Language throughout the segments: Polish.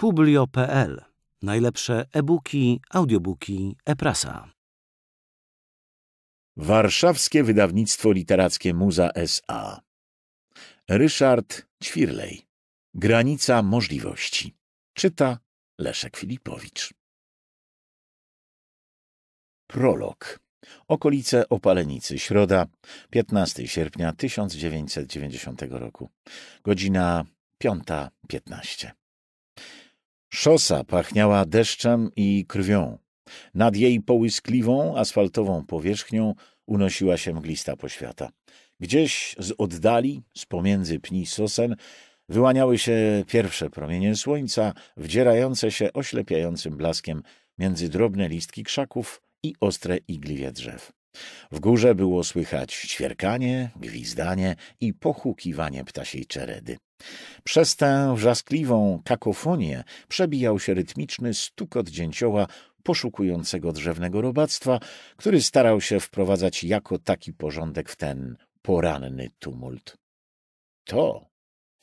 Publio.pl. Najlepsze e-booki, audiobooki, e-prasa. Warszawskie Wydawnictwo Literackie Muza S.A. Ryszard Ćwirlej. Granica możliwości. Czyta Leszek Filipowicz. Prolog. Okolice Opalenicy, środa, 15 sierpnia 1990 roku, godzina 5.15. Szosa pachniała deszczem i krwią. Nad jej połyskliwą, asfaltową powierzchnią unosiła się mglista poświata. Gdzieś z oddali, z pomiędzy pni sosen, wyłaniały się pierwsze promienie słońca, wdzierające się oślepiającym blaskiem między drobne listki krzaków i ostre igliwie drzew. W górze było słychać świerkanie, gwizdanie i pochukiwanie ptasiej czeredy. Przez tę wrzaskliwą kakofonię przebijał się rytmiczny stukot dzięcioła poszukującego drzewnego robactwa, który starał się wprowadzać jako taki porządek w ten poranny tumult. To,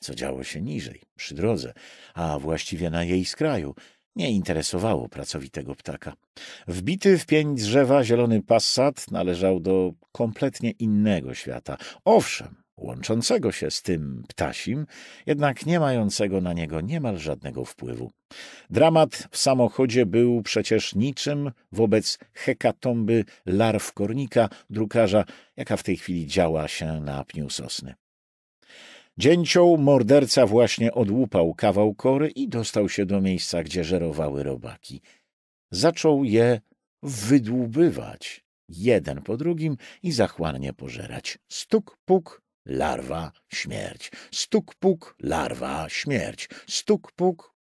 co działo się niżej, przy drodze, a właściwie na jej skraju, nie interesowało pracowitego ptaka. Wbity w pień drzewa zielony passat należał do kompletnie innego świata. Owszem, łączącego się z tym ptasim, jednak nie mającego na niego niemal żadnego wpływu. Dramat w samochodzie był przecież niczym wobec hekatomby larw kornika, drukarza, jaka w tej chwili działa się na pniu sosny. Dzięcioł morderca właśnie odłupał kawał kory i dostał się do miejsca, gdzie żerowały robaki. Zaczął je wydłubywać jeden po drugim i zachłannie pożerać. Stuk, puk, larwa, śmierć. Stuk, puk, larwa, śmierć. Stuk, puk.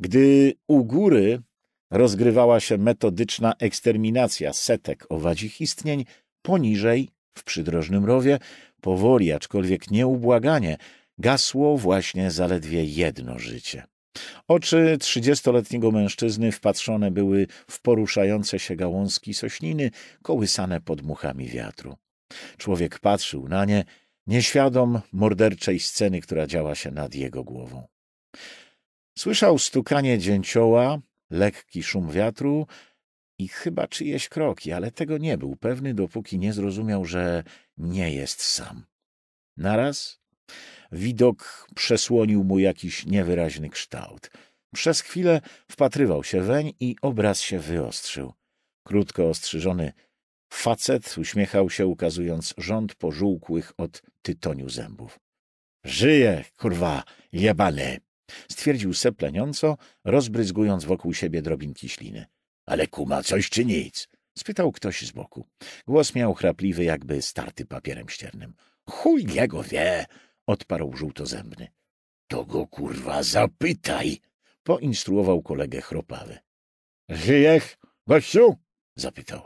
Gdy u góry rozgrywała się metodyczna eksterminacja setek owadzich istnień, poniżej, w przydrożnym rowie, powoli, aczkolwiek nieubłaganie, gasło właśnie zaledwie jedno życie. Oczy trzydziestoletniego mężczyzny wpatrzone były w poruszające się gałązki sośniny, kołysane pod muchami wiatru. Człowiek patrzył na nie nieświadom morderczej sceny, która działa się nad jego głową. Słyszał stukanie dzięcioła, lekki szum wiatru i chyba czyjeś kroki, ale tego nie był pewny, dopóki nie zrozumiał, że nie jest sam. Naraz widok przesłonił mu jakiś niewyraźny kształt. Przez chwilę wpatrywał się weń i obraz się wyostrzył. Krótko ostrzyżony facet uśmiechał się, ukazując rząd pożółkłych od tytoniu zębów. Żyje, kurwa, jebany! stwierdził sepleniąco, rozbryzgując wokół siebie drobinki śliny. Ale kuma, coś czy nic? spytał ktoś z boku. Głos miał chrapliwy, jakby starty papierem ściernym. Chuj jego wie! odparł żółtozębny. To go kurwa zapytaj! poinstruował kolegę chropawy. Żyjech, gościu? zapytał.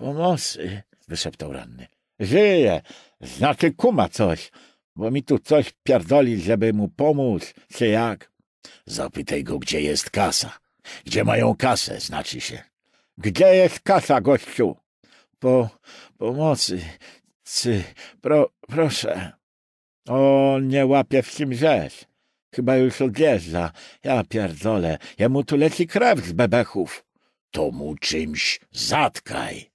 Pomocy, wyszeptał ranny. Żyje, znaczy kuma coś, bo mi tu coś pierdoli, żeby mu pomóc, czy jak? Zapytaj go, gdzie jest kasa. Gdzie mają kasę, znaczy się. Gdzie jest kasa, gościu? Po pomocy, cy, pro, proszę. O, nie łapie w czym rzecz. Chyba już odjeżdża. Ja pierdolę, jemu tu leci krew z bebechów. To mu czymś zatkaj.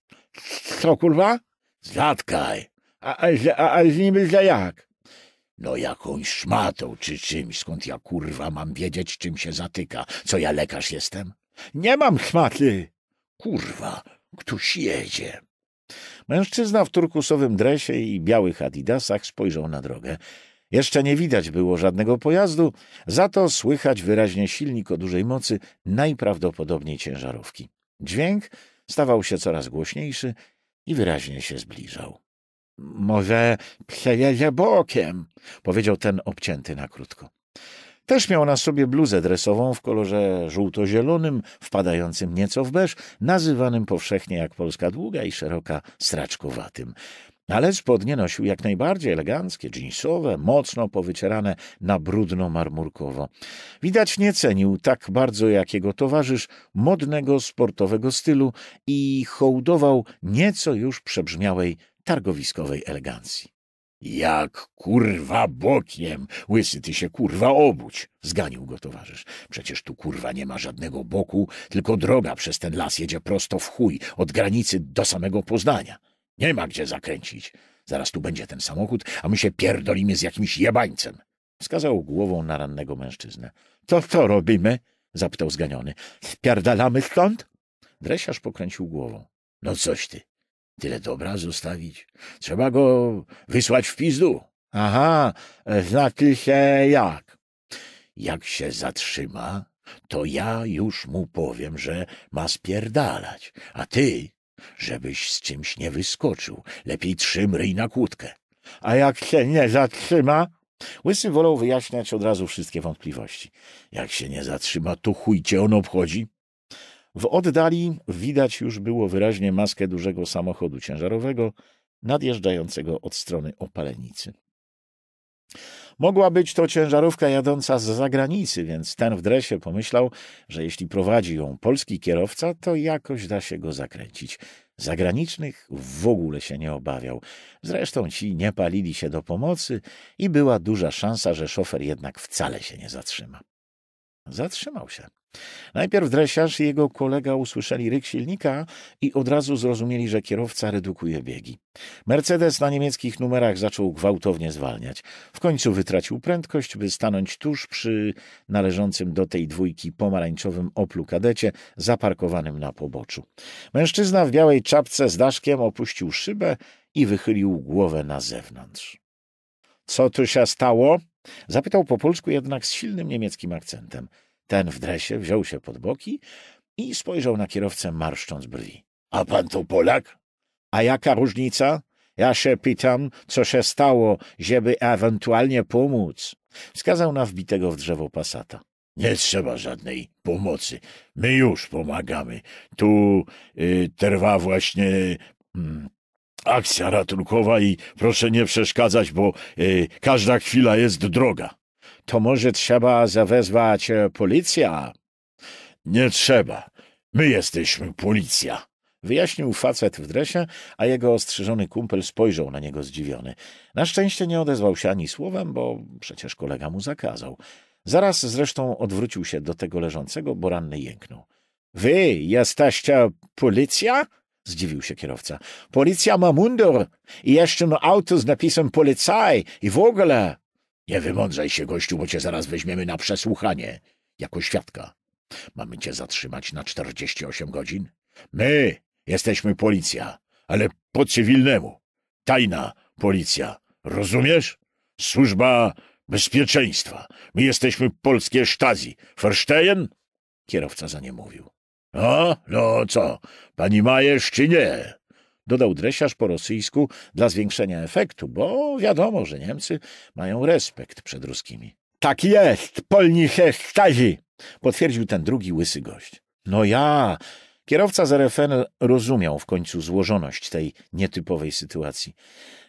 Co kurwa? Zatkaj. A, a, a, z niby za jak? No jakąś szmatą czy czymś, skąd ja kurwa mam wiedzieć, czym się zatyka. Co ja lekarz jestem? Nie mam szmaty! Kurwa, ktoś jedzie. Mężczyzna w turkusowym dresie i białych adidasach spojrzał na drogę. Jeszcze nie widać było żadnego pojazdu, za to słychać wyraźnie silnik o dużej mocy, najprawdopodobniej ciężarówki. Dźwięk stawał się coraz głośniejszy i wyraźnie się zbliżał. Może przejedzie bokiem, powiedział ten obcięty na krótko. Też miał na sobie bluzę dresową w kolorze żółto-zielonym, wpadającym nieco w beż, nazywanym powszechnie jak Polska długa i szeroka straczkowatym. Ale spodnie nosił jak najbardziej eleganckie, dżinsowe, mocno powycierane na brudno marmurkowo. Widać nie cenił tak bardzo jak jego towarzysz modnego sportowego stylu i hołdował nieco już przebrzmiałej targowiskowej elegancji. Jak kurwa bokiem! Łysy ty się kurwa obudź! Zganił go towarzysz. Przecież tu kurwa nie ma żadnego boku, tylko droga przez ten las jedzie prosto w chuj, od granicy do samego Poznania. Nie ma gdzie zakręcić. Zaraz tu będzie ten samochód, a my się pierdolimy z jakimś jebańcem. Wskazał głową na rannego mężczyznę. To co robimy? zapytał zganiony. Spierdalamy stąd? Dresiarz pokręcił głową. No coś ty, Tyle dobra zostawić. Trzeba go wysłać w pizdu. Aha, znaczy się jak? Jak się zatrzyma, to ja już mu powiem, że ma spierdalać, a ty, żebyś z czymś nie wyskoczył, lepiej trzym ryj na kłódkę. A jak się nie zatrzyma? Łysy wolał wyjaśniać od razu wszystkie wątpliwości. Jak się nie zatrzyma, to chuj cię on obchodzi. W oddali widać już było wyraźnie maskę dużego samochodu ciężarowego nadjeżdżającego od strony opalenicy. Mogła być to ciężarówka jadąca z zagranicy, więc ten w dresie pomyślał, że jeśli prowadzi ją polski kierowca, to jakoś da się go zakręcić. Zagranicznych w ogóle się nie obawiał. Zresztą ci nie palili się do pomocy i była duża szansa, że szofer jednak wcale się nie zatrzyma. Zatrzymał się. Najpierw dresiarz i jego kolega usłyszeli ryk silnika i od razu zrozumieli, że kierowca redukuje biegi. Mercedes na niemieckich numerach zaczął gwałtownie zwalniać. W końcu wytracił prędkość, by stanąć tuż przy należącym do tej dwójki pomarańczowym Oplu kadecie zaparkowanym na poboczu. Mężczyzna w białej czapce z daszkiem opuścił szybę i wychylił głowę na zewnątrz. Co tu się stało? Zapytał po polsku jednak z silnym niemieckim akcentem. Ten w dresie wziął się pod boki i spojrzał na kierowcę marszcząc brwi. — A pan to Polak? — A jaka różnica? Ja się pytam, co się stało, żeby ewentualnie pomóc. Wskazał na wbitego w drzewo pasata. Nie trzeba żadnej pomocy. My już pomagamy. Tu y, trwa właśnie y, akcja ratunkowa i proszę nie przeszkadzać, bo y, każda chwila jest droga to może trzeba zawezwać e, policja? Nie trzeba. My jesteśmy policja. Wyjaśnił facet w dresie, a jego ostrzyżony kumpel spojrzał na niego zdziwiony. Na szczęście nie odezwał się ani słowem, bo przecież kolega mu zakazał. Zaraz zresztą odwrócił się do tego leżącego, bo ranny jęknął. — Wy jesteście policja? — zdziwił się kierowca. — Policja ma mundur i jeszcze ma auto z napisem policaj i w ogóle. Nie wymądrzaj się, gościu, bo cię zaraz weźmiemy na przesłuchanie, jako świadka. Mamy cię zatrzymać na 48 godzin? My jesteśmy policja, ale po cywilnemu. Tajna policja. Rozumiesz? Służba bezpieczeństwa. My jesteśmy polskie sztazi. Verstehen? Kierowca za nie mówił. O, no co, pani Majesz czy nie? dodał dresiarz po rosyjsku dla zwiększenia efektu, bo wiadomo, że Niemcy mają respekt przed ruskimi. Tak jest, polnisze stazi, potwierdził ten drugi łysy gość. No ja. Kierowca z RFN rozumiał w końcu złożoność tej nietypowej sytuacji.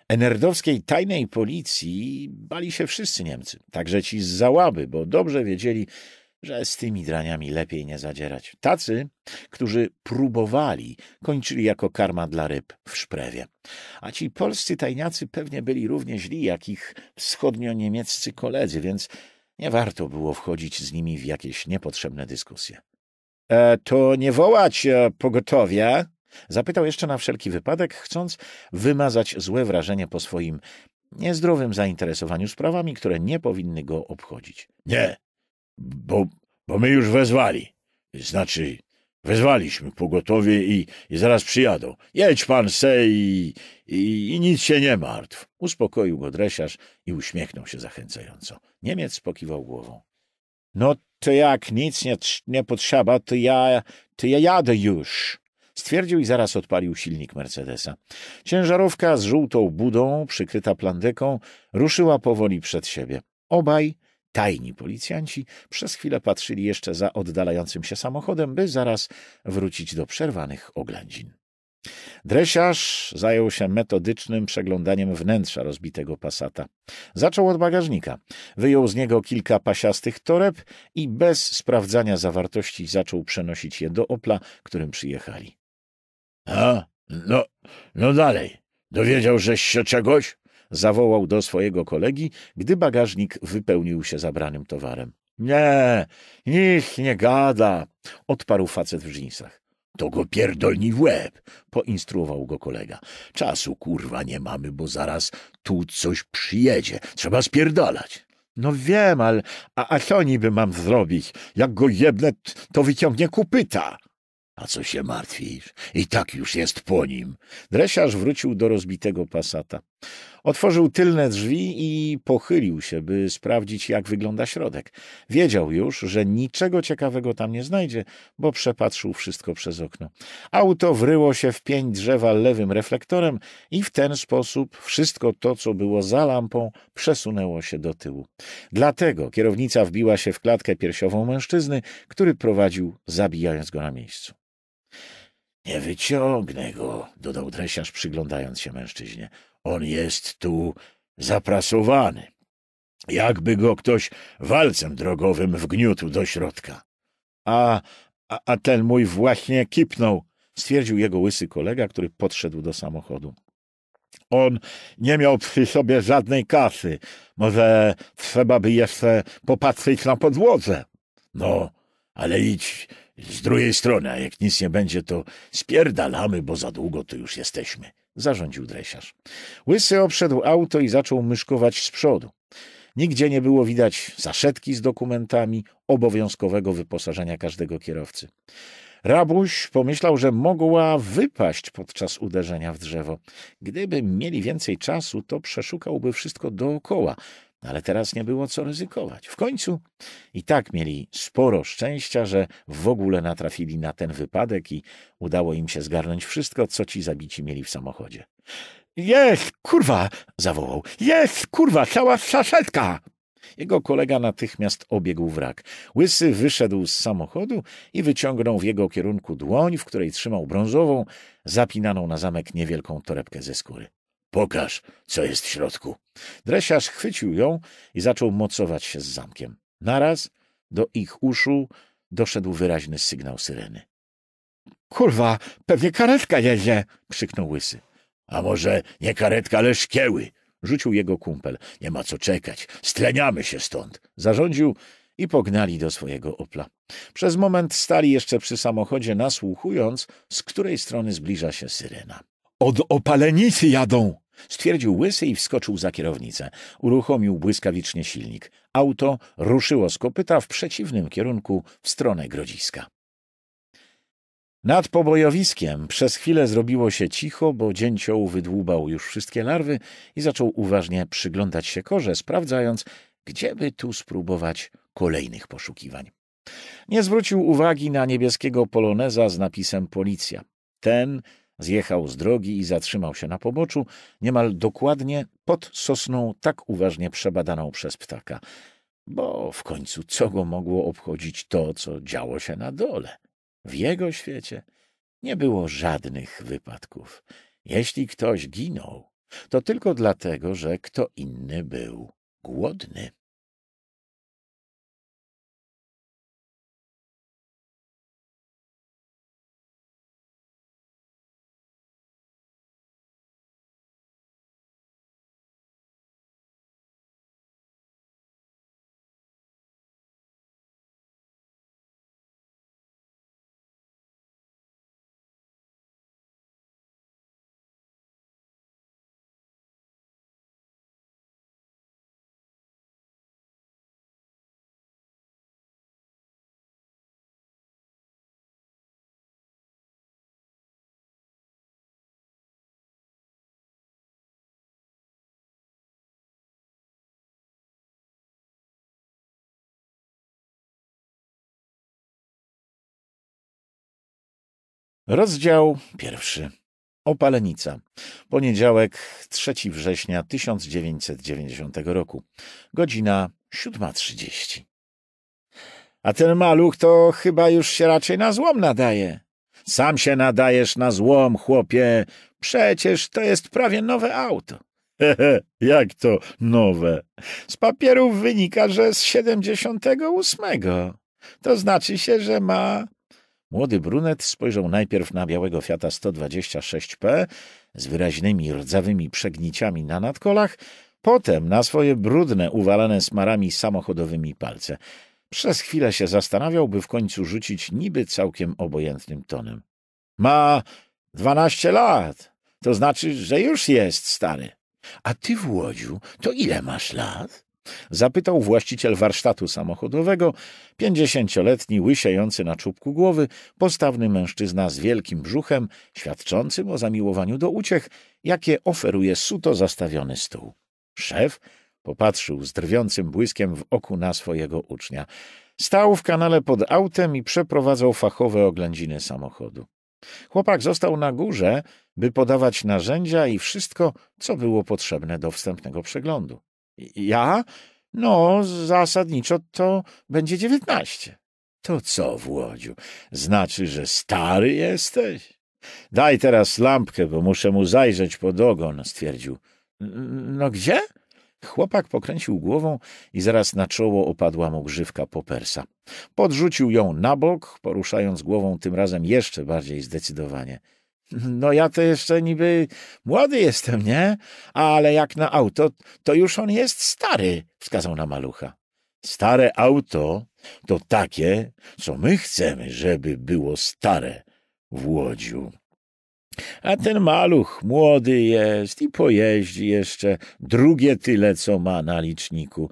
Enerdowskiej tajnej policji bali się wszyscy Niemcy, także ci z załaby, bo dobrze wiedzieli, że z tymi draniami lepiej nie zadzierać. Tacy, którzy próbowali, kończyli jako karma dla ryb w szprewie. A ci polscy tajniacy pewnie byli równie źli, jak ich wschodnio-niemieccy koledzy, więc nie warto było wchodzić z nimi w jakieś niepotrzebne dyskusje. E, to nie wołać e, pogotowia? Zapytał jeszcze na wszelki wypadek, chcąc wymazać złe wrażenie po swoim niezdrowym zainteresowaniu sprawami, które nie powinny go obchodzić. Nie, bo, bo my już wezwali. Znaczy, wezwaliśmy pogotowie i, i zaraz przyjadą. Jedź pan se i, i, i nic się nie martw. Uspokoił go dresiarz i uśmiechnął się zachęcająco. Niemiec pokiwał głową. No to jak nic nie, nie potrzeba, to ja, to ja jadę już. Stwierdził i zaraz odpalił silnik Mercedesa. Ciężarówka z żółtą budą, przykryta plandeką, ruszyła powoli przed siebie. Obaj Tajni policjanci przez chwilę patrzyli jeszcze za oddalającym się samochodem, by zaraz wrócić do przerwanych oględzin. Dresiarz zajął się metodycznym przeglądaniem wnętrza rozbitego pasata. Zaczął od bagażnika. Wyjął z niego kilka pasiastych toreb i bez sprawdzania zawartości zaczął przenosić je do opla, którym przyjechali. — A, no, no dalej. Dowiedział żeś się czegoś? zawołał do swojego kolegi, gdy bagażnik wypełnił się zabranym towarem. Nie, nikt nie gada, odparł facet w dżinsach. To go pierdolni w łeb, poinstruował go kolega. Czasu kurwa nie mamy, bo zaraz tu coś przyjedzie. Trzeba spierdalać. No wiem, ale a, a co niby mam zrobić? Jak go jebnę, to wyciągnie kupyta. A co się martwisz? I tak już jest po nim. Dresiarz wrócił do rozbitego pasata. Otworzył tylne drzwi i pochylił się, by sprawdzić, jak wygląda środek. Wiedział już, że niczego ciekawego tam nie znajdzie, bo przepatrzył wszystko przez okno. Auto wryło się w pień drzewa lewym reflektorem i w ten sposób wszystko to, co było za lampą, przesunęło się do tyłu. Dlatego kierownica wbiła się w klatkę piersiową mężczyzny, który prowadził, zabijając go na miejscu. Nie wyciągnę go, dodał dresiarz, przyglądając się mężczyźnie. On jest tu zaprasowany. Jakby go ktoś walcem drogowym wgniótł do środka. A, a, a ten mój właśnie kipnął, stwierdził jego łysy kolega, który podszedł do samochodu. On nie miał przy sobie żadnej kasy. Może trzeba by jeszcze popatrzeć na podłodze. No, ale idź z drugiej strony, a jak nic nie będzie, to spierdalamy, bo za długo tu już jesteśmy zarządził dresiarz. Łysy obszedł auto i zaczął myszkować z przodu. Nigdzie nie było widać zaszetki z dokumentami obowiązkowego wyposażenia każdego kierowcy. Rabuś pomyślał, że mogła wypaść podczas uderzenia w drzewo. Gdyby mieli więcej czasu, to przeszukałby wszystko dookoła, no ale teraz nie było co ryzykować. W końcu i tak mieli sporo szczęścia, że w ogóle natrafili na ten wypadek i udało im się zgarnąć wszystko, co ci zabici mieli w samochodzie. Jest, kurwa! zawołał. Jest, kurwa, cała szaszetka! Jego kolega natychmiast obiegł wrak. Łysy wyszedł z samochodu i wyciągnął w jego kierunku dłoń, w której trzymał brązową, zapinaną na zamek niewielką torebkę ze skóry. Pokaż, co jest w środku. Dresiarz chwycił ją i zaczął mocować się z zamkiem. Naraz do ich uszu doszedł wyraźny sygnał syreny. Kurwa, pewnie karetka jedzie! krzyknął łysy. A może nie karetka, ale szkieły! rzucił jego kumpel. Nie ma co czekać, streniamy się stąd! zarządził i pognali do swojego opla. Przez moment stali jeszcze przy samochodzie, nasłuchując, z której strony zbliża się syrena. Od opalenicy jadą! Stwierdził łysy i wskoczył za kierownicę. Uruchomił błyskawicznie silnik. Auto ruszyło z kopyta w przeciwnym kierunku, w stronę grodziska. Nad pobojowiskiem przez chwilę zrobiło się cicho, bo dzięcioł wydłubał już wszystkie larwy i zaczął uważnie przyglądać się korze, sprawdzając, gdzie by tu spróbować kolejnych poszukiwań. Nie zwrócił uwagi na niebieskiego poloneza z napisem policja. Ten Zjechał z drogi i zatrzymał się na poboczu, niemal dokładnie pod sosną tak uważnie przebadaną przez ptaka. Bo w końcu co go mogło obchodzić to, co działo się na dole? W jego świecie nie było żadnych wypadków. Jeśli ktoś ginął, to tylko dlatego, że kto inny był głodny. Rozdział pierwszy. Opalenica. Poniedziałek, 3 września 1990 roku. Godzina 7.30. A ten maluch to chyba już się raczej na złom nadaje. Sam się nadajesz na złom, chłopie. Przecież to jest prawie nowe auto. Hehe, jak to nowe? Z papierów wynika, że z 78. To znaczy się, że ma Młody brunet spojrzał najpierw na białego Fiata 126P z wyraźnymi rdzawymi przegniciami na nadkolach, potem na swoje brudne, uwalane smarami samochodowymi palce. Przez chwilę się zastanawiał, by w końcu rzucić niby całkiem obojętnym tonem. Ma dwanaście lat, to znaczy, że już jest stary. A ty w Łodziu, to ile masz lat? Zapytał właściciel warsztatu samochodowego, pięćdziesięcioletni, łysiejący na czubku głowy, postawny mężczyzna z wielkim brzuchem, świadczącym o zamiłowaniu do uciech, jakie oferuje suto zastawiony stół. Szef popatrzył z drwiącym błyskiem w oku na swojego ucznia. Stał w kanale pod autem i przeprowadzał fachowe oględziny samochodu. Chłopak został na górze, by podawać narzędzia i wszystko, co było potrzebne do wstępnego przeglądu. Ja? No, zasadniczo to będzie dziewiętnaście. To co, Włodziu, znaczy, że stary jesteś? Daj teraz lampkę, bo muszę mu zajrzeć pod ogon, stwierdził. No gdzie? Chłopak pokręcił głową i zaraz na czoło opadła mu grzywka popersa. Podrzucił ją na bok, poruszając głową tym razem jeszcze bardziej zdecydowanie. No ja to jeszcze niby młody jestem, nie? Ale jak na auto, to już on jest stary, wskazał na malucha. Stare auto to takie, co my chcemy, żeby było stare w Łodziu. A ten maluch młody jest i pojeździ jeszcze drugie tyle, co ma na liczniku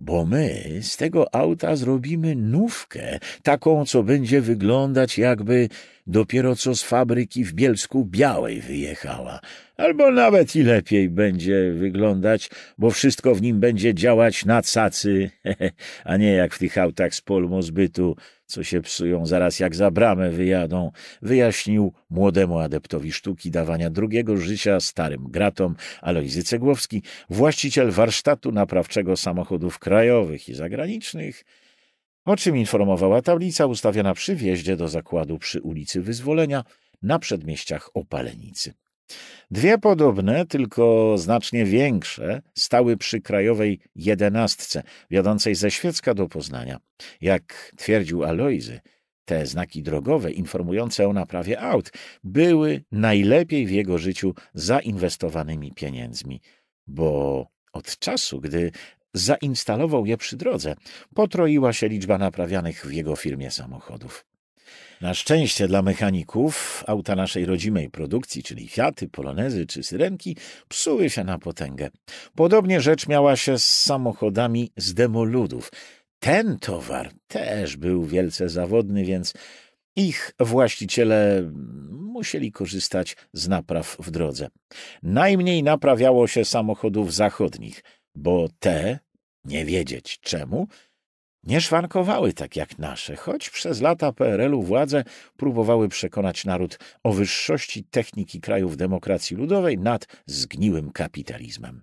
bo my z tego auta zrobimy nówkę, taką, co będzie wyglądać, jakby dopiero co z fabryki w Bielsku Białej wyjechała. Albo nawet i lepiej będzie wyglądać, bo wszystko w nim będzie działać na cacy, a nie jak w tych autach z polmozbytu, co się psują, zaraz jak za bramę wyjadą, wyjaśnił młodemu adeptowi sztuki dawania drugiego życia starym gratom Alojzy Cegłowski, właściciel warsztatu naprawczego samochodów krajowych i zagranicznych, o czym informowała tablica ustawiona przy wjeździe do zakładu przy ulicy Wyzwolenia na przedmieściach Opalenicy. Dwie podobne, tylko znacznie większe, stały przy krajowej jedenastce, wiodącej ze Świecka do Poznania. Jak twierdził Alojzy, te znaki drogowe informujące o naprawie aut były najlepiej w jego życiu zainwestowanymi pieniędzmi, bo od czasu, gdy zainstalował je przy drodze, potroiła się liczba naprawianych w jego firmie samochodów. Na szczęście dla mechaników auta naszej rodzimej produkcji, czyli Fiaty, Polonezy czy Syrenki, psuły się na potęgę. Podobnie rzecz miała się z samochodami z demoludów. Ten towar też był wielce zawodny, więc ich właściciele musieli korzystać z napraw w drodze. Najmniej naprawiało się samochodów zachodnich, bo te, nie wiedzieć czemu, nie szwankowały tak jak nasze, choć przez lata PRL-u władze próbowały przekonać naród o wyższości techniki krajów demokracji ludowej nad zgniłym kapitalizmem.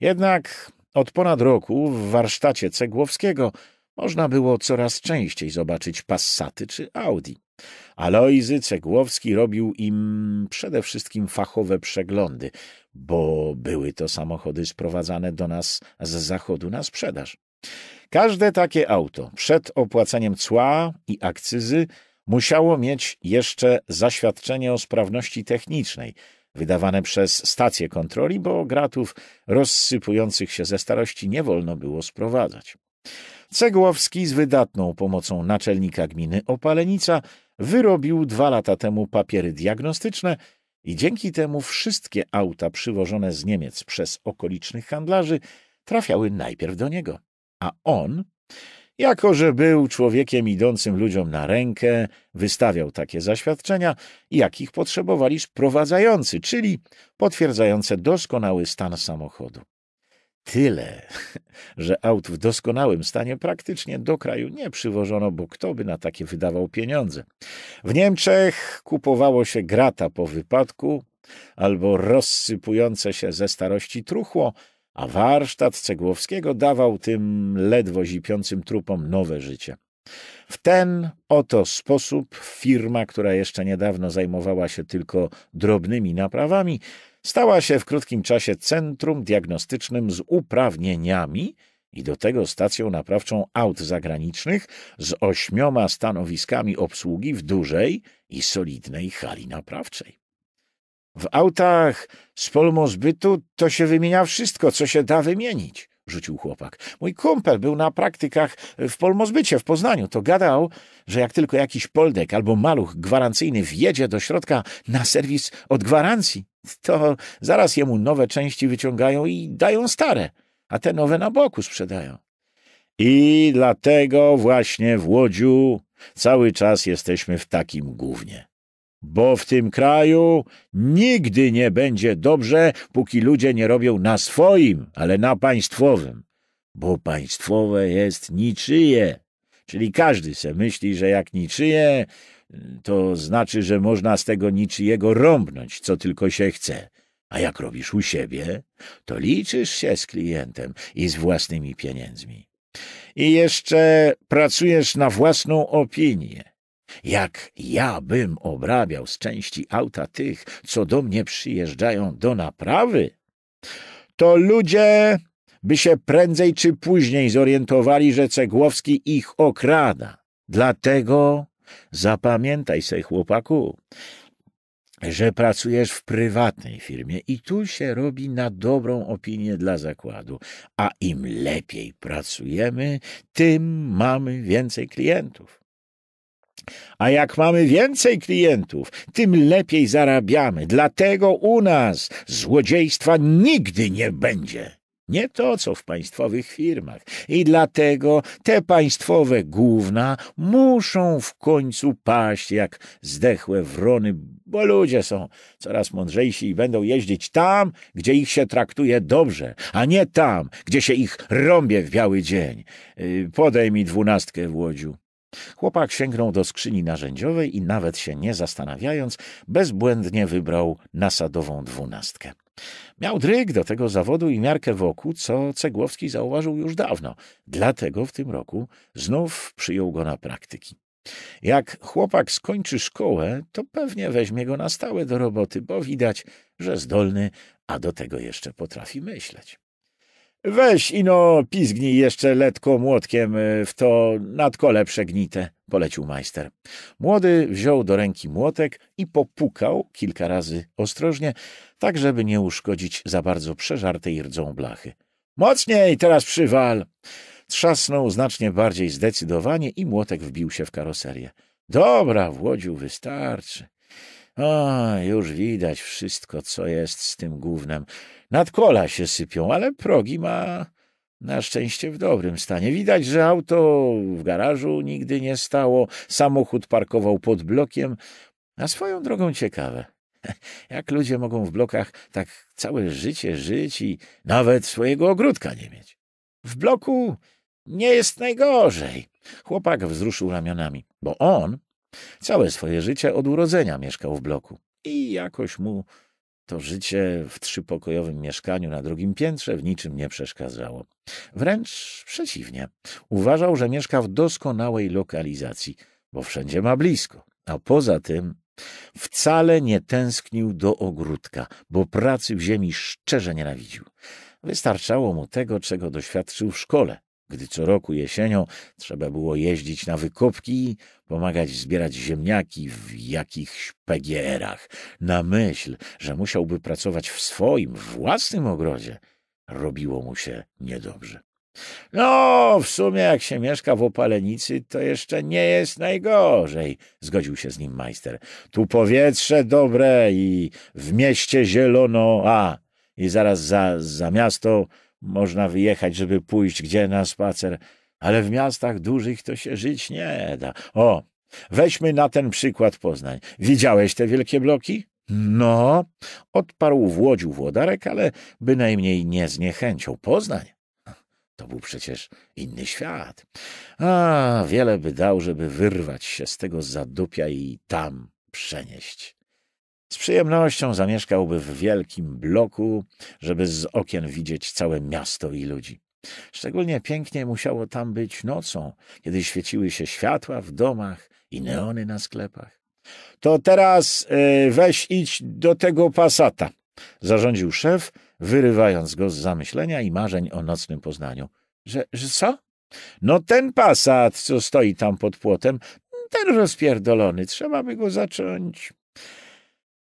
Jednak od ponad roku w warsztacie Cegłowskiego można było coraz częściej zobaczyć Passaty czy Audi. Alojzy Cegłowski robił im przede wszystkim fachowe przeglądy, bo były to samochody sprowadzane do nas z zachodu na sprzedaż. Każde takie auto przed opłaceniem cła i akcyzy musiało mieć jeszcze zaświadczenie o sprawności technicznej wydawane przez stację kontroli, bo gratów rozsypujących się ze starości nie wolno było sprowadzać. Cegłowski z wydatną pomocą naczelnika gminy Opalenica wyrobił dwa lata temu papiery diagnostyczne i dzięki temu wszystkie auta przywożone z Niemiec przez okolicznych handlarzy trafiały najpierw do niego a on, jako że był człowiekiem idącym ludziom na rękę, wystawiał takie zaświadczenia, jakich potrzebowali sprowadzający, czyli potwierdzające doskonały stan samochodu. Tyle, że aut w doskonałym stanie praktycznie do kraju nie przywożono, bo kto by na takie wydawał pieniądze. W Niemczech kupowało się grata po wypadku albo rozsypujące się ze starości truchło, a warsztat Cegłowskiego dawał tym ledwo zipiącym trupom nowe życie. W ten oto sposób firma, która jeszcze niedawno zajmowała się tylko drobnymi naprawami, stała się w krótkim czasie centrum diagnostycznym z uprawnieniami i do tego stacją naprawczą aut zagranicznych z ośmioma stanowiskami obsługi w dużej i solidnej hali naprawczej. W autach z polmozbytu to się wymienia wszystko, co się da wymienić rzucił chłopak. Mój kumpel był na praktykach w Polmozbycie w Poznaniu. To gadał, że jak tylko jakiś Poldek albo maluch gwarancyjny wjedzie do środka na serwis od gwarancji, to zaraz jemu nowe części wyciągają i dają stare, a te nowe na boku sprzedają. I dlatego właśnie w Łodziu cały czas jesteśmy w takim głównie bo w tym kraju nigdy nie będzie dobrze, póki ludzie nie robią na swoim, ale na państwowym, bo państwowe jest niczyje. Czyli każdy se myśli, że jak niczyje, to znaczy, że można z tego niczyjego rąbnąć, co tylko się chce. A jak robisz u siebie, to liczysz się z klientem i z własnymi pieniędzmi. I jeszcze pracujesz na własną opinię. Jak ja bym obrabiał z części auta tych, co do mnie przyjeżdżają do naprawy, to ludzie by się prędzej czy później zorientowali, że Cegłowski ich okrada. Dlatego zapamiętaj se, chłopaku, że pracujesz w prywatnej firmie i tu się robi na dobrą opinię dla zakładu. A im lepiej pracujemy, tym mamy więcej klientów. A jak mamy więcej klientów, tym lepiej zarabiamy. Dlatego u nas złodziejstwa nigdy nie będzie. Nie to, co w państwowych firmach. I dlatego te państwowe główna muszą w końcu paść jak zdechłe wrony, bo ludzie są coraz mądrzejsi i będą jeździć tam, gdzie ich się traktuje dobrze, a nie tam, gdzie się ich rąbie w biały dzień. Y, podaj mi dwunastkę, Włodziu. Chłopak sięgnął do skrzyni narzędziowej i nawet się nie zastanawiając, bezbłędnie wybrał nasadową dwunastkę. Miał dryg do tego zawodu i miarkę wokół, co Cegłowski zauważył już dawno, dlatego w tym roku znów przyjął go na praktyki. Jak chłopak skończy szkołę, to pewnie weźmie go na stałe do roboty, bo widać, że zdolny, a do tego jeszcze potrafi myśleć. Weź ino, pizgnij jeszcze letko młotkiem y, w to nadkole przegnite, polecił majster. Młody wziął do ręki młotek i popukał kilka razy ostrożnie, tak żeby nie uszkodzić za bardzo przeżartej rdzą blachy. Mocniej teraz przywal! Trzasnął znacznie bardziej zdecydowanie i młotek wbił się w karoserię. Dobra, Włodziu, wystarczy. O, już widać wszystko, co jest z tym głównym. Nadkola się sypią, ale progi ma na szczęście w dobrym stanie. Widać, że auto w garażu nigdy nie stało, samochód parkował pod blokiem, a swoją drogą ciekawe. Jak ludzie mogą w blokach tak całe życie żyć i nawet swojego ogródka nie mieć? W bloku nie jest najgorzej. Chłopak wzruszył ramionami, bo on całe swoje życie od urodzenia mieszkał w bloku i jakoś mu to życie w trzypokojowym mieszkaniu na drugim piętrze w niczym nie przeszkadzało. Wręcz przeciwnie. Uważał, że mieszka w doskonałej lokalizacji, bo wszędzie ma blisko. A poza tym wcale nie tęsknił do ogródka, bo pracy w ziemi szczerze nienawidził. Wystarczało mu tego, czego doświadczył w szkole, gdy co roku jesienią trzeba było jeździć na wykopki i pomagać zbierać ziemniaki w jakichś pegierach. Na myśl, że musiałby pracować w swoim, własnym ogrodzie, robiło mu się niedobrze. No, w sumie jak się mieszka w opalenicy, to jeszcze nie jest najgorzej, zgodził się z nim majster. Tu powietrze dobre i w mieście zielono, a i zaraz za, za miasto można wyjechać, żeby pójść gdzie na spacer, ale w miastach dużych to się żyć nie da. O, weźmy na ten przykład Poznań. Widziałeś te wielkie bloki? No, odparł w łodziu włodarek, ale bynajmniej nie z niechęcią. Poznań. To był przecież inny świat. A, wiele by dał, żeby wyrwać się z tego zadupia i tam przenieść. Z przyjemnością zamieszkałby w wielkim bloku, żeby z okien widzieć całe miasto i ludzi. Szczególnie pięknie musiało tam być nocą, kiedy świeciły się światła w domach i neony na sklepach. To teraz y, weź idź do tego pasata, zarządził szef, wyrywając go z zamyślenia i marzeń o nocnym Poznaniu. Że, że co? No ten pasat, co stoi tam pod płotem, ten rozpierdolony, trzeba by go zacząć.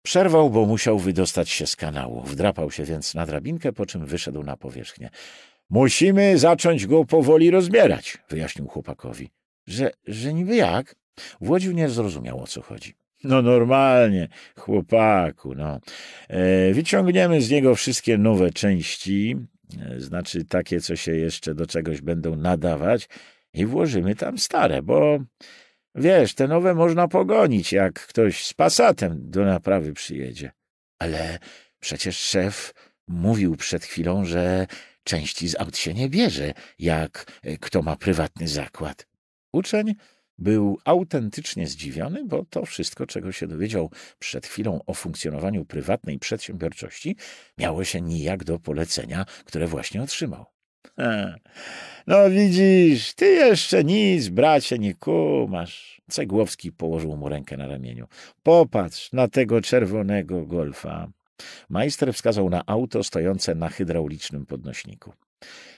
Przerwał, bo musiał wydostać się z kanału. Wdrapał się więc na drabinkę, po czym wyszedł na powierzchnię. Musimy zacząć go powoli rozbierać, wyjaśnił chłopakowi. Że, że niby jak? Włodziu nie zrozumiał, o co chodzi. No normalnie, chłopaku, no. E, wyciągniemy z niego wszystkie nowe części, e, znaczy takie, co się jeszcze do czegoś będą nadawać i włożymy tam stare, bo Wiesz, te nowe można pogonić, jak ktoś z pasatem do naprawy przyjedzie. Ale przecież szef mówił przed chwilą, że części z aut się nie bierze, jak e, kto ma prywatny zakład. Uczeń był autentycznie zdziwiony, bo to wszystko, czego się dowiedział przed chwilą o funkcjonowaniu prywatnej przedsiębiorczości, miało się nijak do polecenia, które właśnie otrzymał. No widzisz, ty jeszcze nic, bracie, nie kumasz. Cegłowski położył mu rękę na ramieniu. Popatrz na tego czerwonego golfa. Majster wskazał na auto stojące na hydraulicznym podnośniku.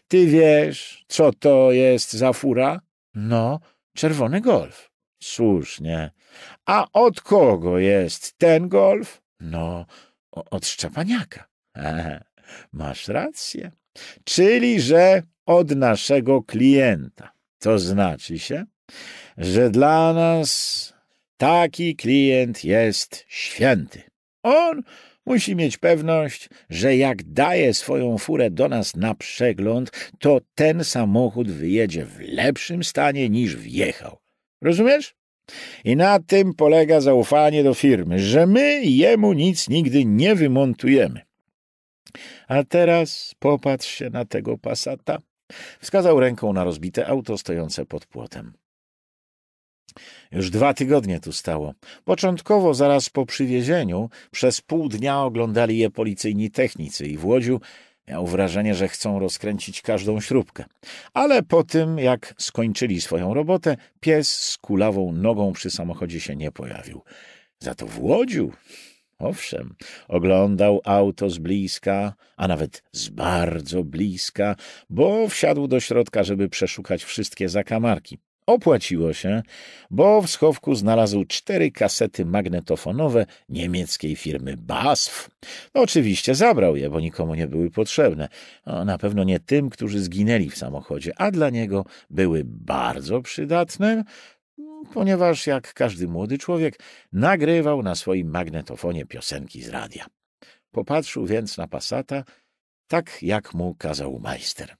Ty wiesz, co to jest za fura? No, czerwony golf. Słusznie. A od kogo jest ten golf? No, od Szczepaniaka. masz rację. Czyli, że od naszego klienta. To znaczy się, że dla nas taki klient jest święty. On musi mieć pewność, że jak daje swoją furę do nas na przegląd, to ten samochód wyjedzie w lepszym stanie niż wjechał. Rozumiesz? I na tym polega zaufanie do firmy, że my jemu nic nigdy nie wymontujemy. A teraz popatrz się na tego pasata. Wskazał ręką na rozbite auto stojące pod płotem. Już dwa tygodnie tu stało. Początkowo, zaraz po przywiezieniu, przez pół dnia oglądali je policyjni technicy i w Łodziu miał wrażenie, że chcą rozkręcić każdą śrubkę. Ale po tym, jak skończyli swoją robotę, pies z kulawą nogą przy samochodzie się nie pojawił. Za to w Łodziu Owszem, oglądał auto z bliska, a nawet z bardzo bliska, bo wsiadł do środka, żeby przeszukać wszystkie zakamarki. Opłaciło się, bo w schowku znalazł cztery kasety magnetofonowe niemieckiej firmy BASF. Oczywiście zabrał je, bo nikomu nie były potrzebne. Na pewno nie tym, którzy zginęli w samochodzie, a dla niego były bardzo przydatne, ponieważ jak każdy młody człowiek nagrywał na swoim magnetofonie piosenki z radia. Popatrzył więc na Passata, tak jak mu kazał majster.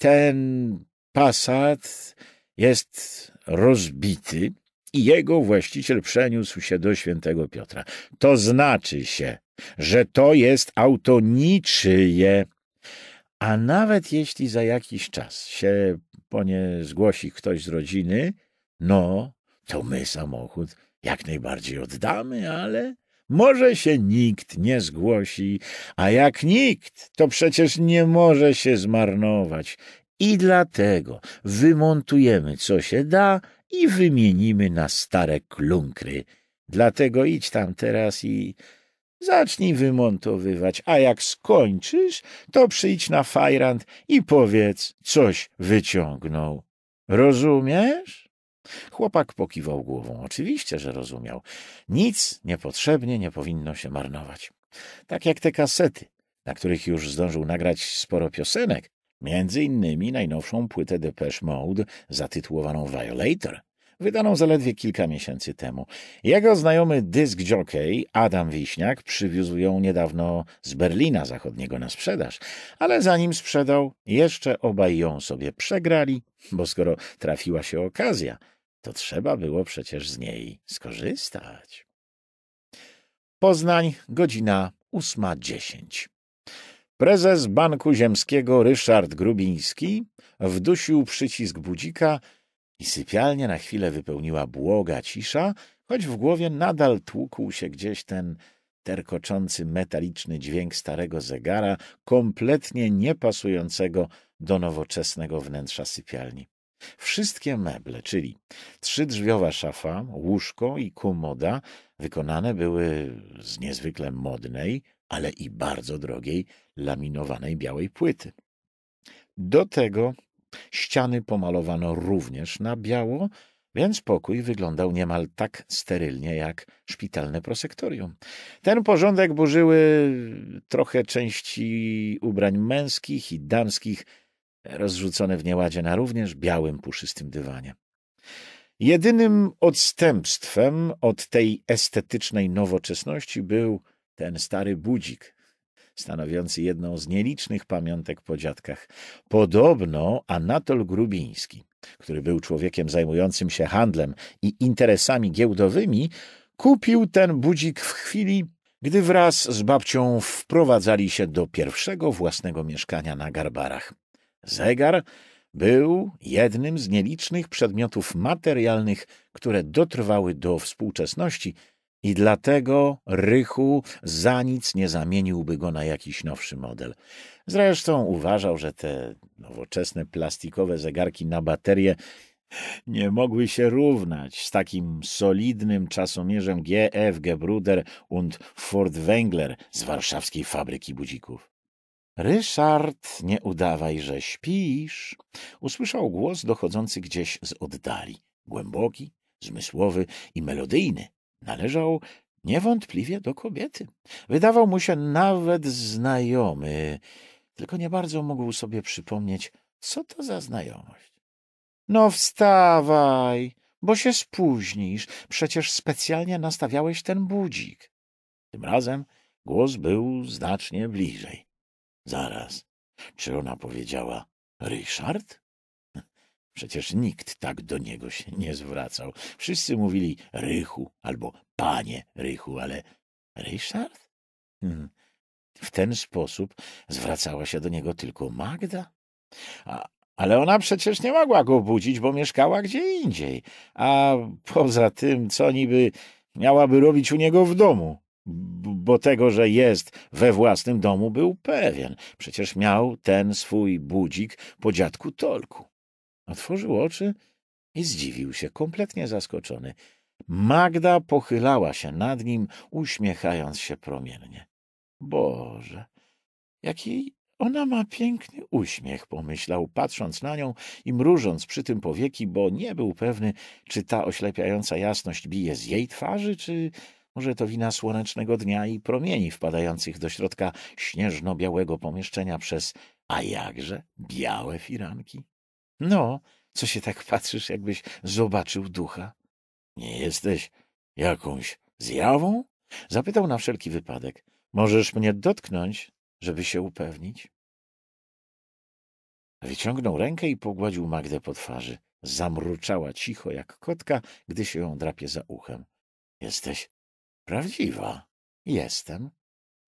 Ten Passat jest rozbity i jego właściciel przeniósł się do świętego Piotra. To znaczy się, że to jest auto niczyje. A nawet jeśli za jakiś czas się po nie zgłosi ktoś z rodziny, no, to my samochód jak najbardziej oddamy, ale może się nikt nie zgłosi, a jak nikt, to przecież nie może się zmarnować. I dlatego wymontujemy co się da i wymienimy na stare klunkry. Dlatego idź tam teraz i zacznij wymontowywać, a jak skończysz, to przyjdź na fajrant i powiedz, coś wyciągnął. Rozumiesz? Chłopak pokiwał głową. Oczywiście, że rozumiał. Nic niepotrzebnie nie powinno się marnować. Tak jak te kasety, na których już zdążył nagrać sporo piosenek, między innymi najnowszą płytę Depeche Mode zatytułowaną Violator, wydaną zaledwie kilka miesięcy temu. Jego znajomy dysk jockey Adam Wiśniak przywiózł ją niedawno z Berlina Zachodniego na sprzedaż, ale zanim sprzedał, jeszcze obaj ją sobie przegrali, bo skoro trafiła się okazja, to trzeba było przecież z niej skorzystać. Poznań, godzina 8.10. Prezes Banku Ziemskiego Ryszard Grubiński wdusił przycisk budzika i sypialnia na chwilę wypełniła błoga cisza, choć w głowie nadal tłukł się gdzieś ten terkoczący metaliczny dźwięk starego zegara, kompletnie niepasującego do nowoczesnego wnętrza sypialni. Wszystkie meble, czyli trzydrzwiowa szafa, łóżko i komoda, wykonane były z niezwykle modnej, ale i bardzo drogiej laminowanej białej płyty. Do tego ściany pomalowano również na biało, więc pokój wyglądał niemal tak sterylnie jak szpitalne prosektorium. Ten porządek burzyły trochę części ubrań męskich i damskich rozrzucone w nieładzie na również białym, puszystym dywanie. Jedynym odstępstwem od tej estetycznej nowoczesności był ten stary budzik, stanowiący jedną z nielicznych pamiątek po dziadkach. Podobno Anatol Grubiński, który był człowiekiem zajmującym się handlem i interesami giełdowymi, kupił ten budzik w chwili, gdy wraz z babcią wprowadzali się do pierwszego własnego mieszkania na Garbarach. Zegar był jednym z nielicznych przedmiotów materialnych, które dotrwały do współczesności i dlatego Rychu za nic nie zamieniłby go na jakiś nowszy model. Zresztą uważał, że te nowoczesne plastikowe zegarki na baterie nie mogły się równać z takim solidnym czasomierzem GF Gebruder und Ford Wengler z warszawskiej fabryki budzików. Ryszard, nie udawaj, że śpisz. Usłyszał głos dochodzący gdzieś z oddali. Głęboki, zmysłowy i melodyjny. Należał niewątpliwie do kobiety. Wydawał mu się nawet znajomy, tylko nie bardzo mógł sobie przypomnieć, co to za znajomość. No wstawaj, bo się spóźnisz, przecież specjalnie nastawiałeś ten budzik. Tym razem głos był znacznie bliżej. Zaraz. Czy ona powiedziała Ryszard? Przecież nikt tak do niego się nie zwracał. Wszyscy mówili Rychu albo Panie Rychu, ale Ryszard? Hmm. W ten sposób zwracała się do niego tylko Magda. A, ale ona przecież nie mogła go budzić, bo mieszkała gdzie indziej. A poza tym, co niby miałaby robić u niego w domu? bo tego, że jest we własnym domu, był pewien. Przecież miał ten swój budzik po dziadku Tolku. Otworzył oczy i zdziwił się, kompletnie zaskoczony. Magda pochylała się nad nim, uśmiechając się promiennie. Boże, jaki ona ma piękny uśmiech, pomyślał, patrząc na nią i mrużąc przy tym powieki, bo nie był pewny, czy ta oślepiająca jasność bije z jej twarzy, czy może to wina słonecznego dnia i promieni wpadających do środka śnieżno-białego pomieszczenia przez, a jakże, białe firanki? No, co się tak patrzysz, jakbyś zobaczył ducha? Nie jesteś jakąś zjawą? Zapytał na wszelki wypadek. Możesz mnie dotknąć, żeby się upewnić? Wyciągnął rękę i pogładził Magdę po twarzy. Zamruczała cicho jak kotka, gdy się ją drapie za uchem. Jesteś Prawdziwa. Jestem.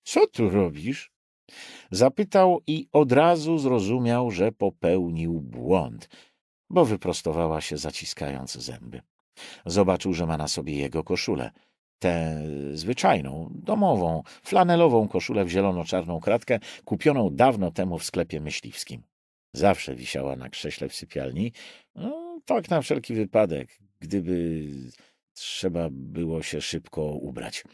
Co tu robisz? Zapytał i od razu zrozumiał, że popełnił błąd, bo wyprostowała się zaciskając zęby. Zobaczył, że ma na sobie jego koszulę. Tę zwyczajną, domową, flanelową koszulę w zielono-czarną kratkę, kupioną dawno temu w sklepie myśliwskim. Zawsze wisiała na krześle w sypialni, no, tak na wszelki wypadek, gdyby Trzeba było się szybko ubrać.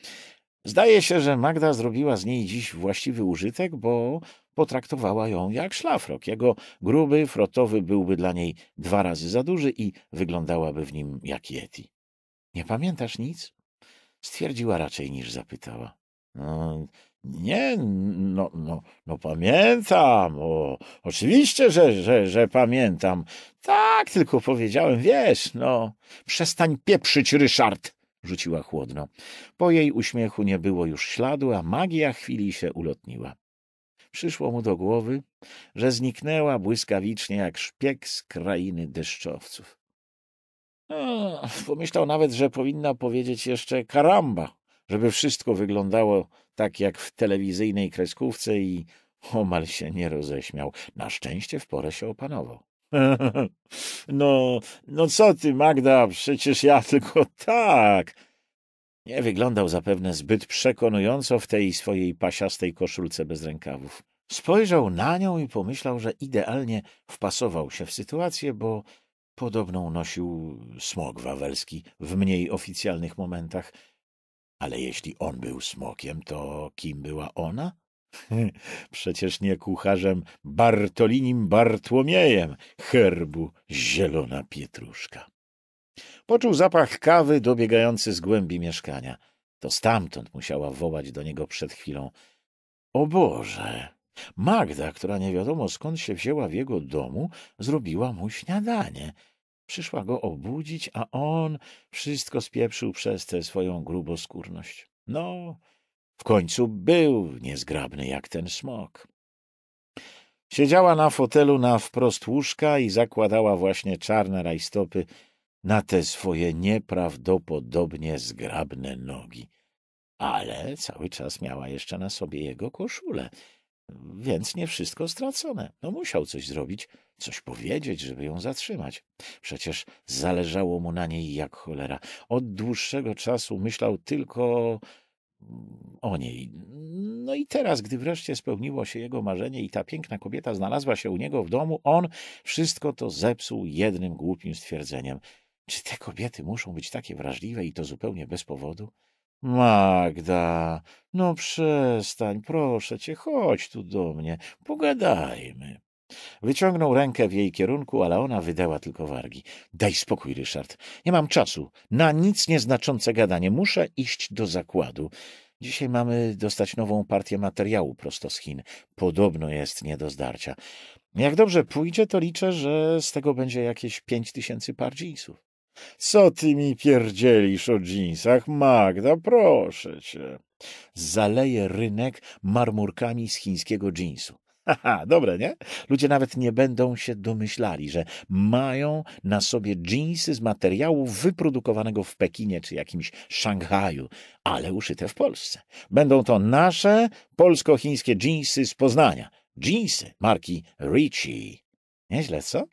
Zdaje się, że Magda zrobiła z niej dziś właściwy użytek, bo potraktowała ją jak szlafrok. Jego gruby, frotowy byłby dla niej dwa razy za duży i wyglądałaby w nim jak Yeti. — Nie pamiętasz nic? — stwierdziła raczej niż zapytała. No, nie, no, no, no pamiętam, o, oczywiście, że, że, że pamiętam. Tak, tylko powiedziałem, wiesz, no, przestań pieprzyć, Ryszard, rzuciła chłodno. Po jej uśmiechu nie było już śladu, a magia chwili się ulotniła. Przyszło mu do głowy, że zniknęła błyskawicznie jak szpieg z krainy deszczowców. No, pomyślał nawet, że powinna powiedzieć jeszcze karamba, żeby wszystko wyglądało tak jak w telewizyjnej kreskówce i omal się nie roześmiał. Na szczęście w porę się opanował. no, no co ty, Magda, przecież ja tylko tak. Nie wyglądał zapewne zbyt przekonująco w tej swojej pasiastej koszulce bez rękawów. Spojrzał na nią i pomyślał, że idealnie wpasował się w sytuację, bo podobną nosił smog wawelski w mniej oficjalnych momentach. Ale jeśli on był smokiem, to kim była ona? Hmm. Przecież nie kucharzem Bartolinim Bartłomiejem, herbu zielona pietruszka. Poczuł zapach kawy dobiegający z głębi mieszkania. To stamtąd musiała wołać do niego przed chwilą. O Boże! Magda, która nie wiadomo skąd się wzięła w jego domu, zrobiła mu śniadanie. Przyszła go obudzić, a on wszystko spieprzył przez tę swoją gruboskórność. No, w końcu był niezgrabny jak ten smok. Siedziała na fotelu na wprost łóżka i zakładała właśnie czarne rajstopy na te swoje nieprawdopodobnie zgrabne nogi. Ale cały czas miała jeszcze na sobie jego koszulę, więc nie wszystko stracone. No musiał coś zrobić, coś powiedzieć, żeby ją zatrzymać. Przecież zależało mu na niej jak cholera. Od dłuższego czasu myślał tylko mm, o niej. No i teraz, gdy wreszcie spełniło się jego marzenie i ta piękna kobieta znalazła się u niego w domu, on wszystko to zepsuł jednym głupim stwierdzeniem. Czy te kobiety muszą być takie wrażliwe i to zupełnie bez powodu? Magda, no przestań, proszę cię, chodź tu do mnie, pogadajmy. Wyciągnął rękę w jej kierunku, ale ona wydała tylko wargi. Daj spokój, Ryszard. Nie mam czasu na nic nieznaczące gadanie. Muszę iść do zakładu. Dzisiaj mamy dostać nową partię materiału prosto z Chin. Podobno jest nie do zdarcia. Jak dobrze pójdzie, to liczę, że z tego będzie jakieś pięć tysięcy par dżinsów. Co ty mi pierdzielisz o dżinsach, Magda, proszę cię. Zaleje rynek marmurkami z chińskiego dżinsu. Haha, dobre, nie? Ludzie nawet nie będą się domyślali, że mają na sobie dżinsy z materiału wyprodukowanego w Pekinie czy jakimś Szanghaju, ale uszyte w Polsce. Będą to nasze polsko-chińskie dżinsy z Poznania. Dżinsy marki Ricci. Nieźle, co?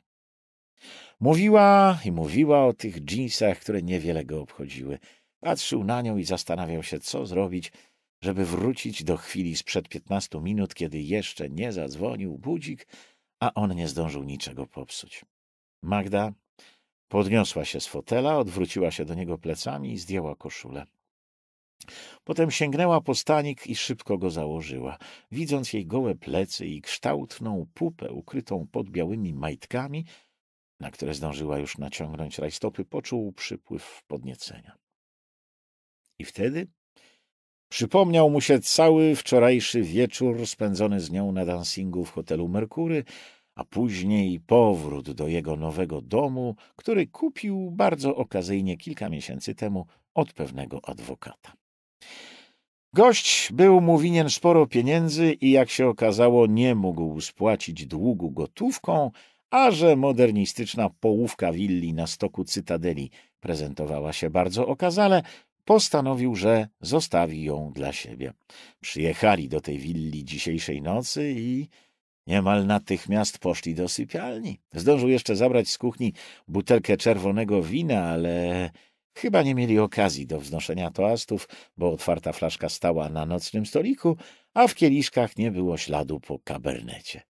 Mówiła i mówiła o tych dżinsach, które niewiele go obchodziły. Patrzył na nią i zastanawiał się, co zrobić, żeby wrócić do chwili sprzed piętnastu minut, kiedy jeszcze nie zadzwonił budzik, a on nie zdążył niczego popsuć. Magda podniosła się z fotela, odwróciła się do niego plecami i zdjęła koszulę. Potem sięgnęła po stanik i szybko go założyła. Widząc jej gołe plecy i kształtną pupę ukrytą pod białymi majtkami, na które zdążyła już naciągnąć rajstopy, poczuł przypływ podniecenia. I wtedy przypomniał mu się cały wczorajszy wieczór spędzony z nią na dancingu w hotelu Merkury, a później powrót do jego nowego domu, który kupił bardzo okazyjnie kilka miesięcy temu od pewnego adwokata. Gość był mu winien sporo pieniędzy i jak się okazało nie mógł spłacić długu gotówką, a że modernistyczna połówka willi na stoku Cytadeli prezentowała się bardzo okazale, postanowił, że zostawi ją dla siebie. Przyjechali do tej willi dzisiejszej nocy i niemal natychmiast poszli do sypialni. Zdążył jeszcze zabrać z kuchni butelkę czerwonego wina, ale chyba nie mieli okazji do wznoszenia toastów, bo otwarta flaszka stała na nocnym stoliku, a w kieliszkach nie było śladu po kabernecie.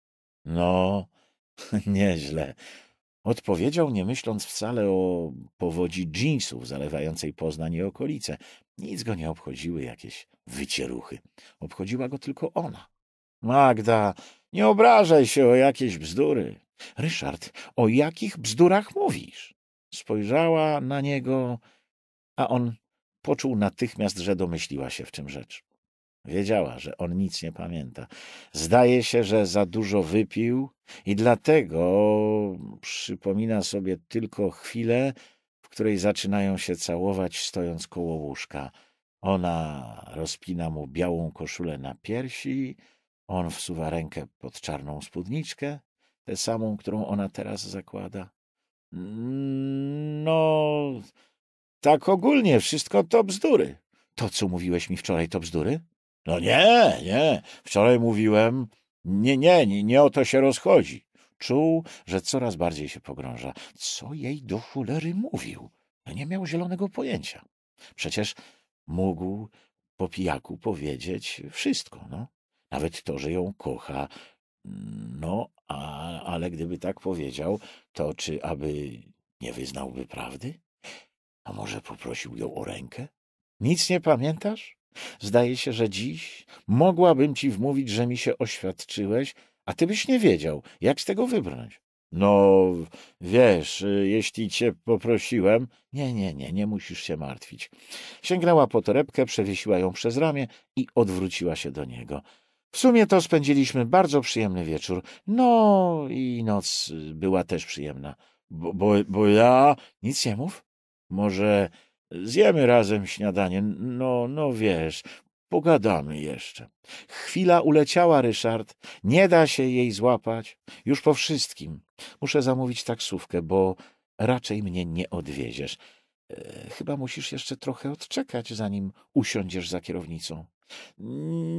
No, Nieźle. Odpowiedział, nie myśląc wcale o powodzi dżinsów zalewającej Poznań i okolice. Nic go nie obchodziły jakieś wycieruchy. Obchodziła go tylko ona. Magda, nie obrażaj się o jakieś bzdury. Ryszard, o jakich bzdurach mówisz? Spojrzała na niego, a on poczuł natychmiast, że domyśliła się w czym rzecz. Wiedziała, że on nic nie pamięta. Zdaje się, że za dużo wypił i dlatego przypomina sobie tylko chwilę, w której zaczynają się całować stojąc koło łóżka. Ona rozpina mu białą koszulę na piersi, on wsuwa rękę pod czarną spódniczkę, tę samą, którą ona teraz zakłada. No, tak ogólnie wszystko to bzdury. To, co mówiłeś mi wczoraj, to bzdury? No nie, nie. Wczoraj mówiłem, nie, nie, nie, nie o to się rozchodzi. Czuł, że coraz bardziej się pogrąża. Co jej do chulery mówił? No nie miał zielonego pojęcia. Przecież mógł po pijaku powiedzieć wszystko, no. Nawet to, że ją kocha. No, a, ale gdyby tak powiedział, to czy aby nie wyznałby prawdy? A może poprosił ją o rękę? Nic nie pamiętasz? Zdaje się, że dziś mogłabym ci wmówić, że mi się oświadczyłeś, a ty byś nie wiedział, jak z tego wybrnąć. No, wiesz, y, jeśli cię poprosiłem. Nie, nie, nie, nie musisz się martwić. Sięgnęła po torebkę, przewiesiła ją przez ramię i odwróciła się do niego. W sumie to spędziliśmy bardzo przyjemny wieczór. No i noc y, była też przyjemna. Bo, bo, bo ja. Nic nie mów. Może Zjemy razem śniadanie. No, no wiesz, pogadamy jeszcze. Chwila uleciała, Ryszard. Nie da się jej złapać. Już po wszystkim. Muszę zamówić taksówkę, bo raczej mnie nie odwieziesz. E, chyba musisz jeszcze trochę odczekać, zanim usiądziesz za kierownicą.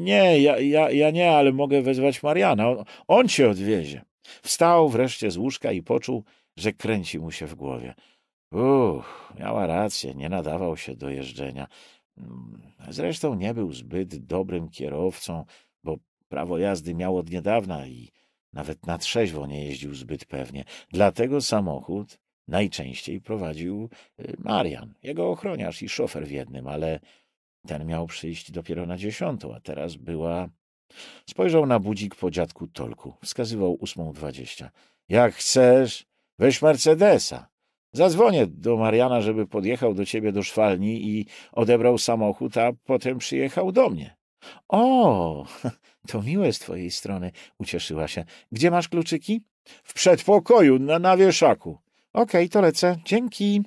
Nie, ja, ja, ja nie, ale mogę wezwać Mariana. On, on cię odwiezie. Wstał wreszcie z łóżka i poczuł, że kręci mu się w głowie. Uff, miała rację, nie nadawał się do jeżdżenia. Mm, zresztą nie był zbyt dobrym kierowcą, bo prawo jazdy miał od niedawna i nawet na trzeźwo nie jeździł zbyt pewnie. Dlatego samochód najczęściej prowadził y, Marian, jego ochroniarz i szofer w jednym, ale ten miał przyjść dopiero na dziesiątą, a teraz była... Spojrzał na budzik po dziadku Tolku. Wskazywał ósmą dwadzieścia. — Jak chcesz, weź Mercedesa. Zadzwonię do Mariana, żeby podjechał do ciebie do szwalni i odebrał samochód, a potem przyjechał do mnie. O, to miłe z twojej strony, ucieszyła się. Gdzie masz kluczyki? W przedpokoju, na, na wieszaku. Okej, okay, to lecę. Dzięki.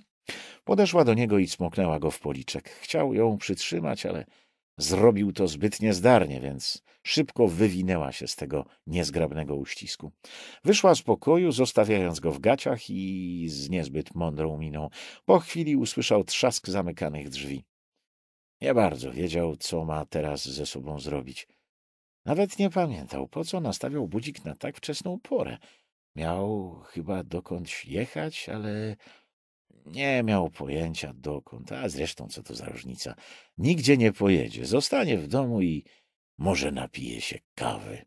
Podeszła do niego i cmoknęła go w policzek. Chciał ją przytrzymać, ale Zrobił to zbytnie zdarnie, więc szybko wywinęła się z tego niezgrabnego uścisku. Wyszła z pokoju, zostawiając go w gaciach i z niezbyt mądrą miną. Po chwili usłyszał trzask zamykanych drzwi. Nie bardzo wiedział, co ma teraz ze sobą zrobić. Nawet nie pamiętał, po co nastawiał budzik na tak wczesną porę. Miał chyba dokądś jechać, ale nie miał pojęcia dokąd, a zresztą co to za różnica. Nigdzie nie pojedzie, zostanie w domu i może napije się kawy.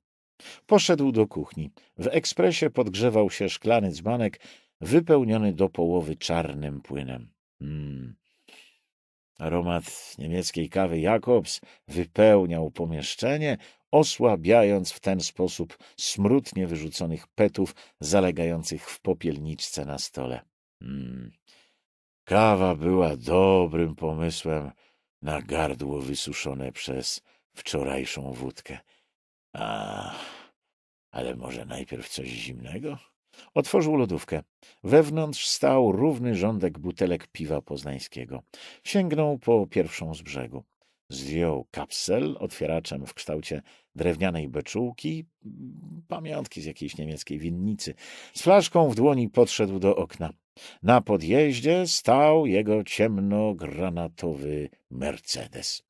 Poszedł do kuchni. W ekspresie podgrzewał się szklany dzbanek, wypełniony do połowy czarnym płynem. Mm. Aromat niemieckiej kawy Jakobs wypełniał pomieszczenie, osłabiając w ten sposób smutnie wyrzuconych petów zalegających w popielniczce na stole. Mm. Kawa była dobrym pomysłem na gardło wysuszone przez wczorajszą wódkę. A, ale może najpierw coś zimnego? Otworzył lodówkę. Wewnątrz stał równy rządek butelek piwa poznańskiego. Sięgnął po pierwszą z brzegu. Zdjął kapsel otwieraczem w kształcie drewnianej beczułki, pamiątki z jakiejś niemieckiej winnicy. Z flaszką w dłoni podszedł do okna. Na podjeździe stał jego ciemno-granatowy Mercedes.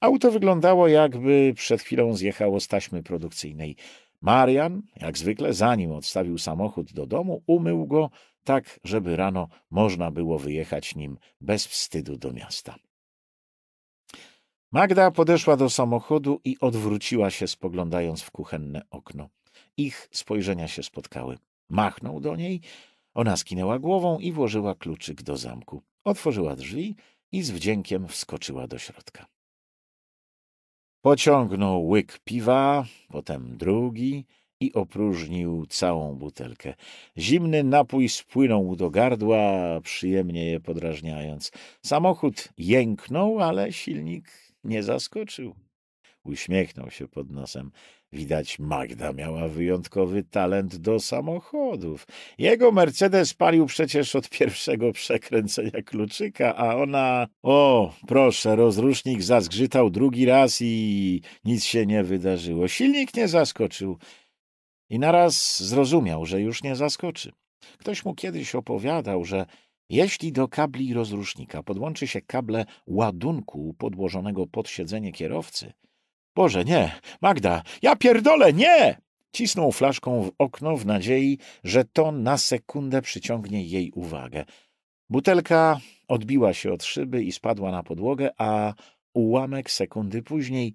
Auto wyglądało, jakby przed chwilą zjechało z taśmy produkcyjnej. Marian, jak zwykle, zanim odstawił samochód do domu, umył go tak, żeby rano można było wyjechać nim bez wstydu do miasta. Magda podeszła do samochodu i odwróciła się, spoglądając w kuchenne okno. Ich spojrzenia się spotkały. Machnął do niej, ona skinęła głową i włożyła kluczyk do zamku. Otworzyła drzwi i z wdziękiem wskoczyła do środka. Pociągnął łyk piwa, potem drugi i opróżnił całą butelkę. Zimny napój spłynął mu do gardła, przyjemnie je podrażniając. Samochód jęknął, ale silnik nie zaskoczył. Uśmiechnął się pod nosem. Widać, Magda miała wyjątkowy talent do samochodów. Jego Mercedes palił przecież od pierwszego przekręcenia kluczyka, a ona... O, proszę, rozrusznik zazgrzytał drugi raz i nic się nie wydarzyło. Silnik nie zaskoczył. I naraz zrozumiał, że już nie zaskoczy. Ktoś mu kiedyś opowiadał, że jeśli do kabli rozrusznika podłączy się kable ładunku podłożonego pod siedzenie kierowcy... Boże, nie! Magda! Ja pierdolę, nie! Cisnął flaszką w okno w nadziei, że to na sekundę przyciągnie jej uwagę. Butelka odbiła się od szyby i spadła na podłogę, a ułamek sekundy później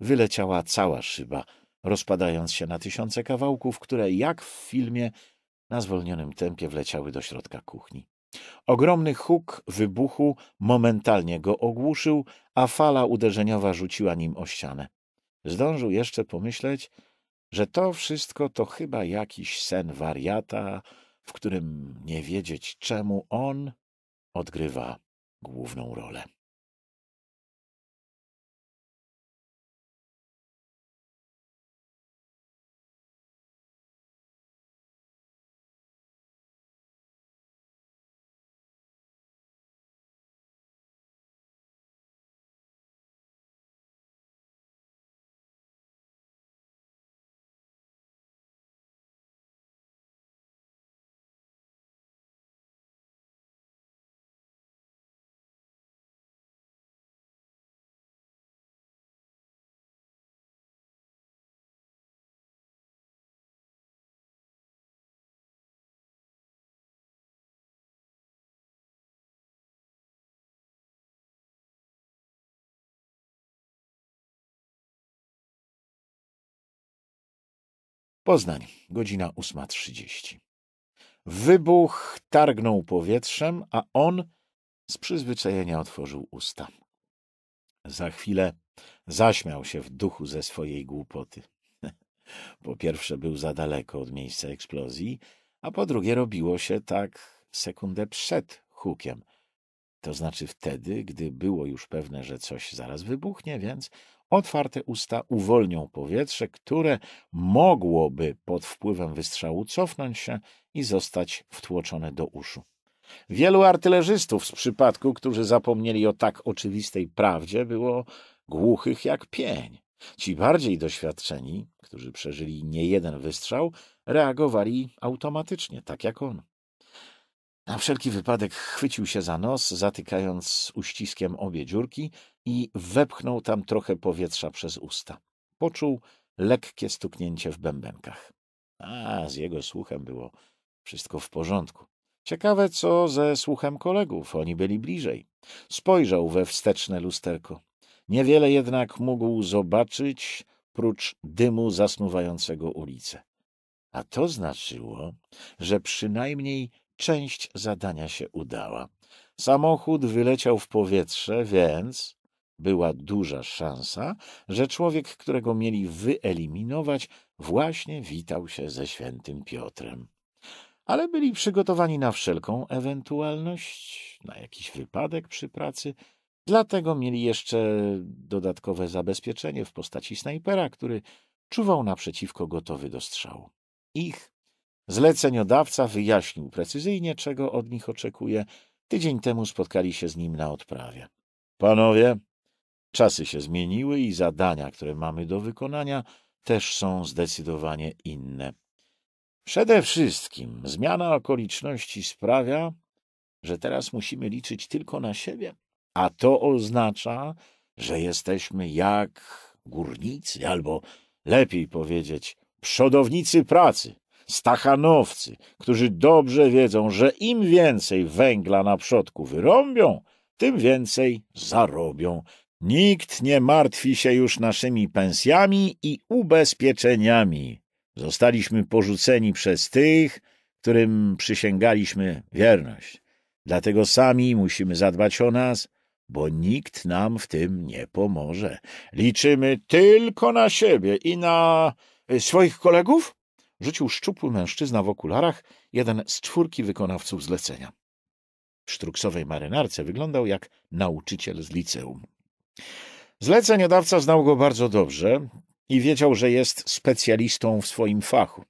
wyleciała cała szyba, rozpadając się na tysiące kawałków, które jak w filmie na zwolnionym tempie wleciały do środka kuchni. Ogromny huk wybuchu momentalnie go ogłuszył, a fala uderzeniowa rzuciła nim o ścianę. Zdążył jeszcze pomyśleć, że to wszystko to chyba jakiś sen wariata, w którym nie wiedzieć czemu on odgrywa główną rolę. Poznań, godzina 8.30. Wybuch targnął powietrzem, a on z przyzwyczajenia otworzył usta. Za chwilę zaśmiał się w duchu ze swojej głupoty. Po pierwsze, był za daleko od miejsca eksplozji, a po drugie, robiło się tak sekundę przed hukiem. To znaczy wtedy, gdy było już pewne, że coś zaraz wybuchnie, więc Otwarte usta uwolnią powietrze, które mogłoby pod wpływem wystrzału cofnąć się i zostać wtłoczone do uszu. Wielu artylerzystów z przypadku, którzy zapomnieli o tak oczywistej prawdzie, było głuchych jak pień. Ci bardziej doświadczeni, którzy przeżyli nie jeden wystrzał, reagowali automatycznie, tak jak on. Na wszelki wypadek chwycił się za nos, zatykając uściskiem obie dziurki i wepchnął tam trochę powietrza przez usta. Poczuł lekkie stuknięcie w bębenkach. A, z jego słuchem było wszystko w porządku. Ciekawe, co ze słuchem kolegów, oni byli bliżej. Spojrzał we wsteczne lusterko. Niewiele jednak mógł zobaczyć, prócz dymu zasnuwającego ulicę. A to znaczyło, że przynajmniej część zadania się udała. Samochód wyleciał w powietrze, więc była duża szansa, że człowiek, którego mieli wyeliminować, właśnie witał się ze świętym Piotrem. Ale byli przygotowani na wszelką ewentualność, na jakiś wypadek przy pracy, dlatego mieli jeszcze dodatkowe zabezpieczenie w postaci snajpera, który czuwał naprzeciwko gotowy do strzału. Ich zleceniodawca wyjaśnił precyzyjnie, czego od nich oczekuje. Tydzień temu spotkali się z nim na odprawie. Panowie, Czasy się zmieniły i zadania, które mamy do wykonania, też są zdecydowanie inne. Przede wszystkim zmiana okoliczności sprawia, że teraz musimy liczyć tylko na siebie, a to oznacza, że jesteśmy jak górnicy, albo lepiej powiedzieć, przodownicy pracy, stachanowcy, którzy dobrze wiedzą, że im więcej węgla na przodku wyrąbią, tym więcej zarobią, Nikt nie martwi się już naszymi pensjami i ubezpieczeniami. Zostaliśmy porzuceni przez tych, którym przysięgaliśmy wierność. Dlatego sami musimy zadbać o nas, bo nikt nam w tym nie pomoże. Liczymy tylko na siebie i na y, swoich kolegów? Rzucił szczupły mężczyzna w okularach, jeden z czwórki wykonawców zlecenia. W sztruksowej marynarce wyglądał jak nauczyciel z liceum. Zleceniodawca znał go bardzo dobrze i wiedział, że jest specjalistą w swoim fachu.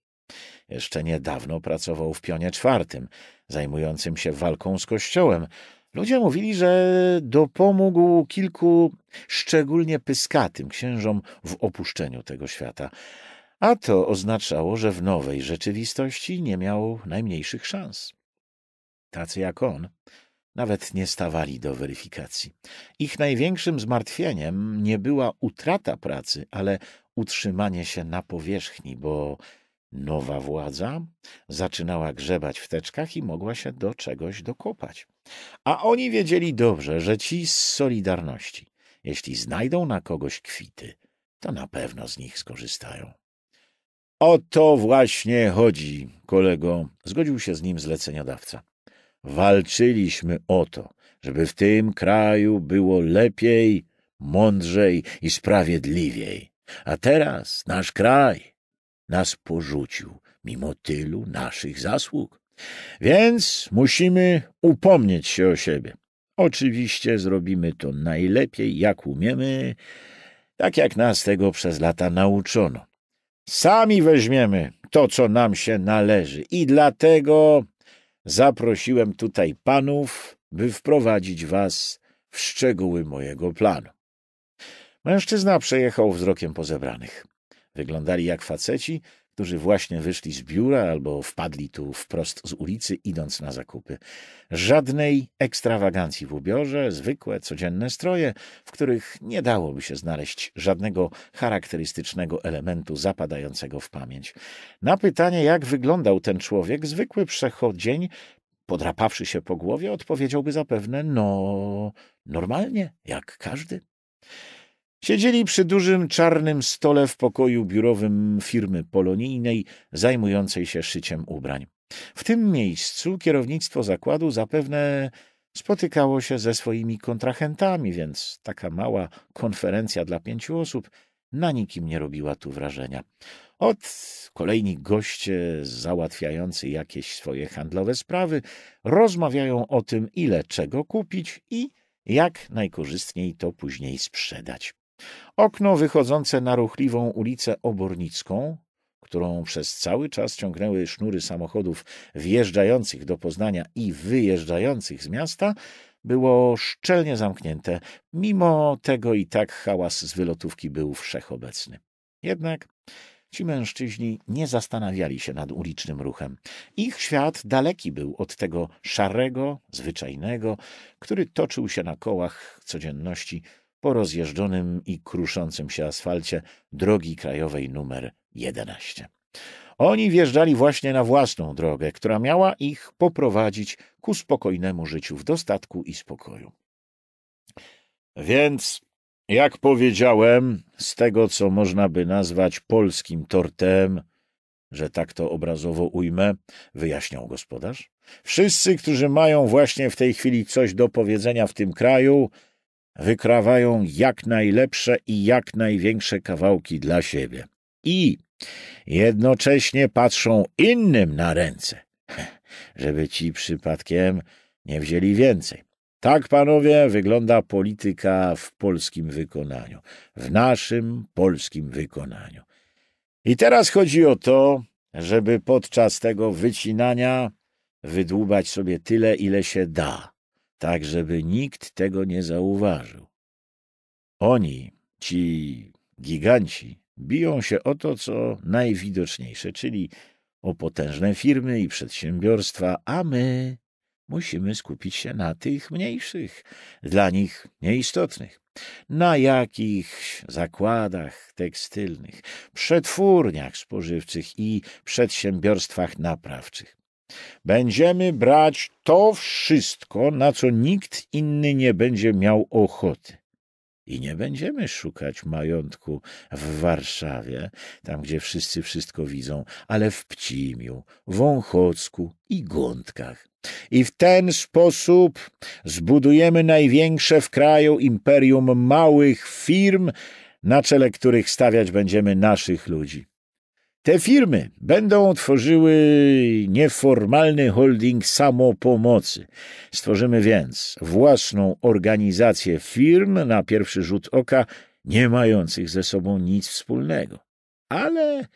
Jeszcze niedawno pracował w pionie czwartym, zajmującym się walką z kościołem. Ludzie mówili, że dopomógł kilku szczególnie pyskatym księżom w opuszczeniu tego świata, a to oznaczało, że w nowej rzeczywistości nie miał najmniejszych szans. Tacy jak on nawet nie stawali do weryfikacji. Ich największym zmartwieniem nie była utrata pracy, ale utrzymanie się na powierzchni, bo nowa władza zaczynała grzebać w teczkach i mogła się do czegoś dokopać. A oni wiedzieli dobrze, że ci z Solidarności, jeśli znajdą na kogoś kwity, to na pewno z nich skorzystają. O to właśnie chodzi, kolego, zgodził się z nim zleceniodawca. Walczyliśmy o to, żeby w tym kraju było lepiej, mądrzej i sprawiedliwiej. A teraz nasz kraj nas porzucił, mimo tylu naszych zasług. Więc musimy upomnieć się o siebie. Oczywiście zrobimy to najlepiej, jak umiemy, tak jak nas tego przez lata nauczono. Sami weźmiemy to, co nam się należy i dlatego zaprosiłem tutaj panów, by wprowadzić was w szczegóły mojego planu. Mężczyzna przejechał wzrokiem po zebranych. Wyglądali jak faceci, którzy właśnie wyszli z biura albo wpadli tu wprost z ulicy, idąc na zakupy. Żadnej ekstrawagancji w ubiorze, zwykłe, codzienne stroje, w których nie dałoby się znaleźć żadnego charakterystycznego elementu zapadającego w pamięć. Na pytanie, jak wyglądał ten człowiek, zwykły przechodzień, podrapawszy się po głowie, odpowiedziałby zapewne: No, normalnie, jak każdy. Siedzieli przy dużym czarnym stole w pokoju biurowym firmy polonijnej zajmującej się szyciem ubrań. W tym miejscu kierownictwo zakładu zapewne spotykało się ze swoimi kontrahentami, więc taka mała konferencja dla pięciu osób na nikim nie robiła tu wrażenia. Od kolejni goście załatwiający jakieś swoje handlowe sprawy rozmawiają o tym, ile czego kupić i jak najkorzystniej to później sprzedać. Okno wychodzące na ruchliwą ulicę Obornicką, którą przez cały czas ciągnęły sznury samochodów wjeżdżających do Poznania i wyjeżdżających z miasta, było szczelnie zamknięte. Mimo tego i tak hałas z wylotówki był wszechobecny. Jednak ci mężczyźni nie zastanawiali się nad ulicznym ruchem. Ich świat daleki był od tego szarego, zwyczajnego, który toczył się na kołach codzienności po rozjeżdżonym i kruszącym się asfalcie drogi krajowej numer 11. Oni wjeżdżali właśnie na własną drogę, która miała ich poprowadzić ku spokojnemu życiu w dostatku i spokoju. Więc, jak powiedziałem, z tego, co można by nazwać polskim tortem, że tak to obrazowo ujmę, wyjaśniał gospodarz, wszyscy, którzy mają właśnie w tej chwili coś do powiedzenia w tym kraju, wykrawają jak najlepsze i jak największe kawałki dla siebie. I jednocześnie patrzą innym na ręce, żeby ci przypadkiem nie wzięli więcej. Tak, panowie, wygląda polityka w polskim wykonaniu, w naszym polskim wykonaniu. I teraz chodzi o to, żeby podczas tego wycinania wydłubać sobie tyle, ile się da tak żeby nikt tego nie zauważył. Oni, ci giganci, biją się o to, co najwidoczniejsze, czyli o potężne firmy i przedsiębiorstwa, a my musimy skupić się na tych mniejszych, dla nich nieistotnych. Na jakichś zakładach tekstylnych, przetwórniach spożywczych i przedsiębiorstwach naprawczych. Będziemy brać to wszystko, na co nikt inny nie będzie miał ochoty. I nie będziemy szukać majątku w Warszawie, tam gdzie wszyscy wszystko widzą, ale w Pcimiu, Wąchocku i Gątkach. I w ten sposób zbudujemy największe w kraju imperium małych firm, na czele których stawiać będziemy naszych ludzi. Te firmy będą tworzyły nieformalny holding samopomocy. Stworzymy więc własną organizację firm na pierwszy rzut oka nie mających ze sobą nic wspólnego. Ale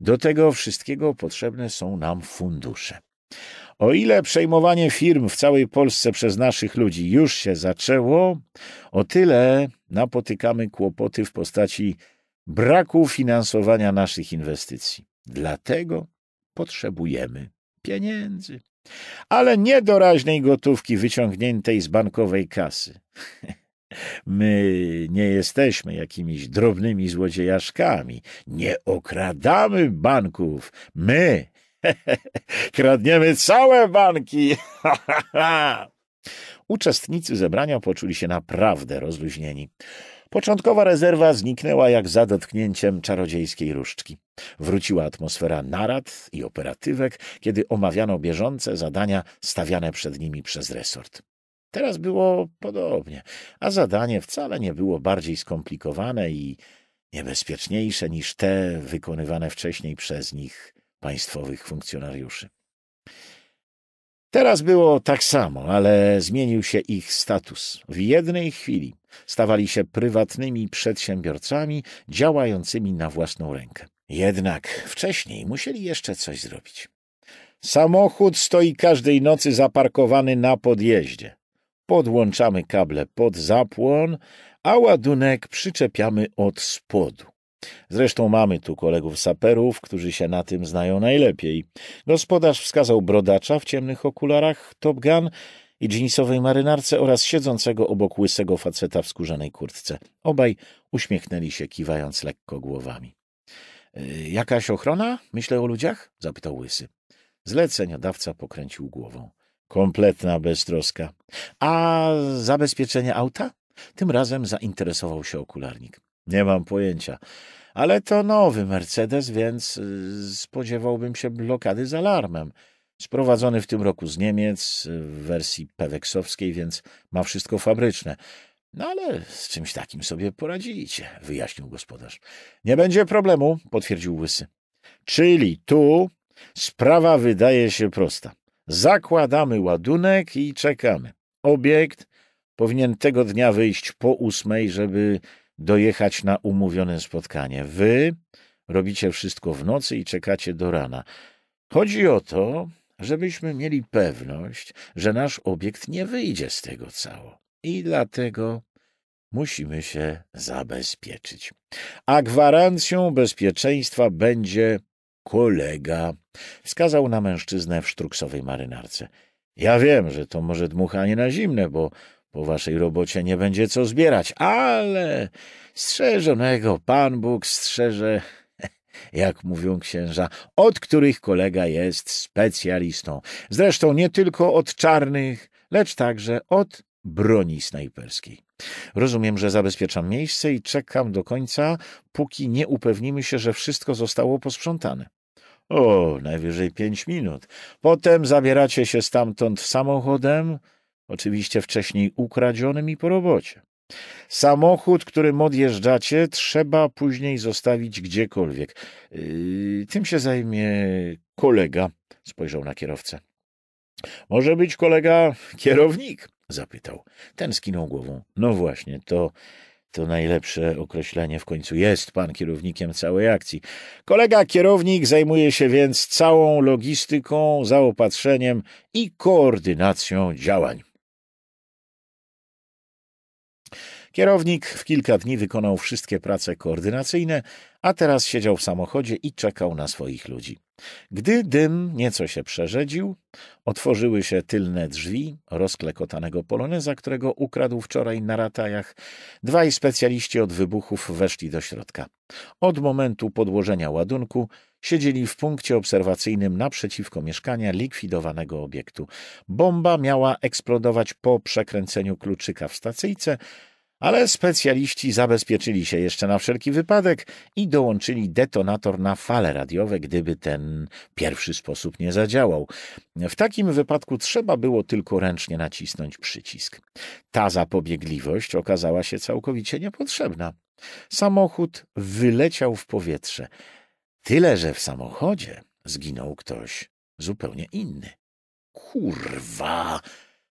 do tego wszystkiego potrzebne są nam fundusze. O ile przejmowanie firm w całej Polsce przez naszych ludzi już się zaczęło, o tyle napotykamy kłopoty w postaci braku finansowania naszych inwestycji. Dlatego potrzebujemy pieniędzy. Ale nie doraźnej gotówki wyciągniętej z bankowej kasy. My nie jesteśmy jakimiś drobnymi złodziejaszkami. Nie okradamy banków. My kradniemy całe banki. Uczestnicy zebrania poczuli się naprawdę rozluźnieni. Początkowa rezerwa zniknęła jak za dotknięciem czarodziejskiej różdżki. Wróciła atmosfera narad i operatywek, kiedy omawiano bieżące zadania stawiane przed nimi przez resort. Teraz było podobnie, a zadanie wcale nie było bardziej skomplikowane i niebezpieczniejsze niż te wykonywane wcześniej przez nich państwowych funkcjonariuszy. Teraz było tak samo, ale zmienił się ich status. W jednej chwili stawali się prywatnymi przedsiębiorcami działającymi na własną rękę. Jednak wcześniej musieli jeszcze coś zrobić. Samochód stoi każdej nocy zaparkowany na podjeździe. Podłączamy kable pod zapłon, a ładunek przyczepiamy od spodu. Zresztą mamy tu kolegów saperów, którzy się na tym znają najlepiej. Gospodarz wskazał brodacza w ciemnych okularach Top Gun, i dżinsowej marynarce oraz siedzącego obok łysego faceta w skórzanej kurtce. Obaj uśmiechnęli się, kiwając lekko głowami. Y, jakaś ochrona? Myślę o ludziach? zapytał łysy. Zleceniodawca pokręcił głową. Kompletna beztroska. A zabezpieczenie auta? Tym razem zainteresował się okularnik. Nie mam pojęcia. Ale to nowy Mercedes, więc y, spodziewałbym się blokady z alarmem. Sprowadzony w tym roku z Niemiec w wersji peweksowskiej, więc ma wszystko fabryczne. No ale z czymś takim sobie poradziliście, wyjaśnił gospodarz. Nie będzie problemu, potwierdził łysy. Czyli tu sprawa wydaje się prosta. Zakładamy ładunek i czekamy. Obiekt powinien tego dnia wyjść po ósmej, żeby dojechać na umówione spotkanie. Wy robicie wszystko w nocy i czekacie do rana. Chodzi o to, żebyśmy mieli pewność, że nasz obiekt nie wyjdzie z tego cało. I dlatego musimy się zabezpieczyć. A gwarancją bezpieczeństwa będzie kolega, wskazał na mężczyznę w sztruksowej marynarce. Ja wiem, że to może dmuchanie na zimne, bo po waszej robocie nie będzie co zbierać, ale strzeżonego Pan Bóg strzeże jak mówią księża, od których kolega jest specjalistą. Zresztą nie tylko od czarnych, lecz także od broni snajperskiej. Rozumiem, że zabezpieczam miejsce i czekam do końca, póki nie upewnimy się, że wszystko zostało posprzątane. O, najwyżej pięć minut. Potem zabieracie się stamtąd samochodem, oczywiście wcześniej ukradzionym i po robocie. Samochód, którym odjeżdżacie, trzeba później zostawić gdziekolwiek. Yy, tym się zajmie kolega, spojrzał na kierowcę. Może być kolega kierownik, zapytał. Ten skinął głową. No właśnie, to to najlepsze określenie w końcu jest pan kierownikiem całej akcji. Kolega kierownik zajmuje się więc całą logistyką, zaopatrzeniem i koordynacją działań. Kierownik w kilka dni wykonał wszystkie prace koordynacyjne, a teraz siedział w samochodzie i czekał na swoich ludzi. Gdy dym nieco się przerzedził, otworzyły się tylne drzwi rozklekotanego poloneza, którego ukradł wczoraj na ratajach. Dwaj specjaliści od wybuchów weszli do środka. Od momentu podłożenia ładunku Siedzieli w punkcie obserwacyjnym naprzeciwko mieszkania likwidowanego obiektu. Bomba miała eksplodować po przekręceniu kluczyka w stacyjce, ale specjaliści zabezpieczyli się jeszcze na wszelki wypadek i dołączyli detonator na fale radiowe, gdyby ten pierwszy sposób nie zadziałał. W takim wypadku trzeba było tylko ręcznie nacisnąć przycisk. Ta zapobiegliwość okazała się całkowicie niepotrzebna. Samochód wyleciał w powietrze. Tyle, że w samochodzie zginął ktoś zupełnie inny. Kurwa!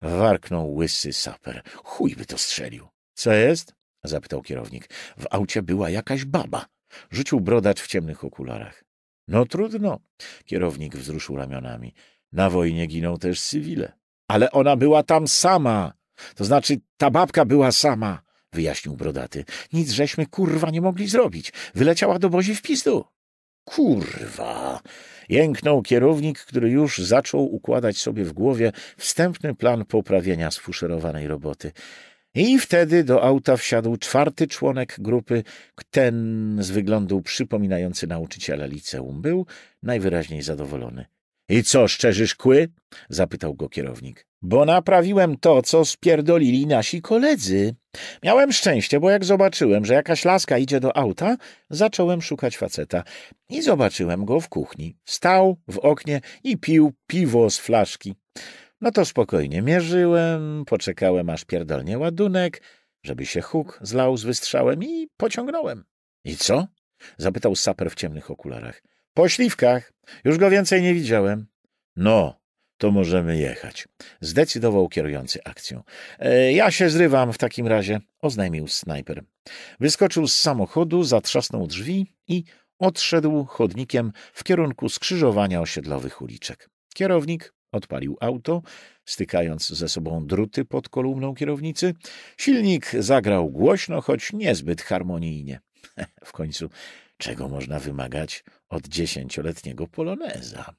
warknął łysy saper. Chuj by to strzelił. Co jest? zapytał kierownik. W aucie była jakaś baba. Rzucił brodacz w ciemnych okularach. No trudno. Kierownik wzruszył ramionami. Na wojnie giną też cywile. Ale ona była tam sama. To znaczy, ta babka była sama, wyjaśnił brodaty. Nic żeśmy kurwa nie mogli zrobić. Wyleciała do bozi w pizdu. Kurwa! Jęknął kierownik, który już zaczął układać sobie w głowie wstępny plan poprawienia sfuszerowanej roboty. I wtedy do auta wsiadł czwarty członek grupy, ten z wyglądu przypominający nauczyciela liceum. Był najwyraźniej zadowolony. I co, szczerzysz kły? zapytał go kierownik. Bo naprawiłem to, co spierdolili nasi koledzy. Miałem szczęście, bo jak zobaczyłem, że jakaś laska idzie do auta, zacząłem szukać faceta i zobaczyłem go w kuchni. Stał w oknie i pił piwo z flaszki. No to spokojnie mierzyłem, poczekałem aż pierdolnie ładunek, żeby się huk zlał z wystrzałem i pociągnąłem. I co? zapytał saper w ciemnych okularach. Po śliwkach. Już go więcej nie widziałem. No, to możemy jechać. Zdecydował kierujący akcją. E, ja się zrywam w takim razie, oznajmił snajper. Wyskoczył z samochodu, zatrzasnął drzwi i odszedł chodnikiem w kierunku skrzyżowania osiedlowych uliczek. Kierownik odpalił auto, stykając ze sobą druty pod kolumną kierownicy. Silnik zagrał głośno, choć niezbyt harmonijnie. w końcu czego można wymagać od dziesięcioletniego poloneza.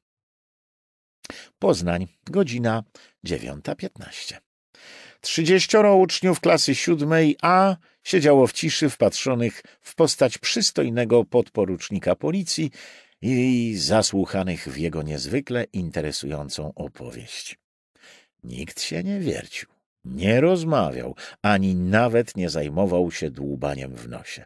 Poznań, godzina 9.15. Trzydzieścioro uczniów klasy siódmej A siedziało w ciszy wpatrzonych w postać przystojnego podporucznika policji i zasłuchanych w jego niezwykle interesującą opowieść. Nikt się nie wiercił. Nie rozmawiał, ani nawet nie zajmował się dłubaniem w nosie.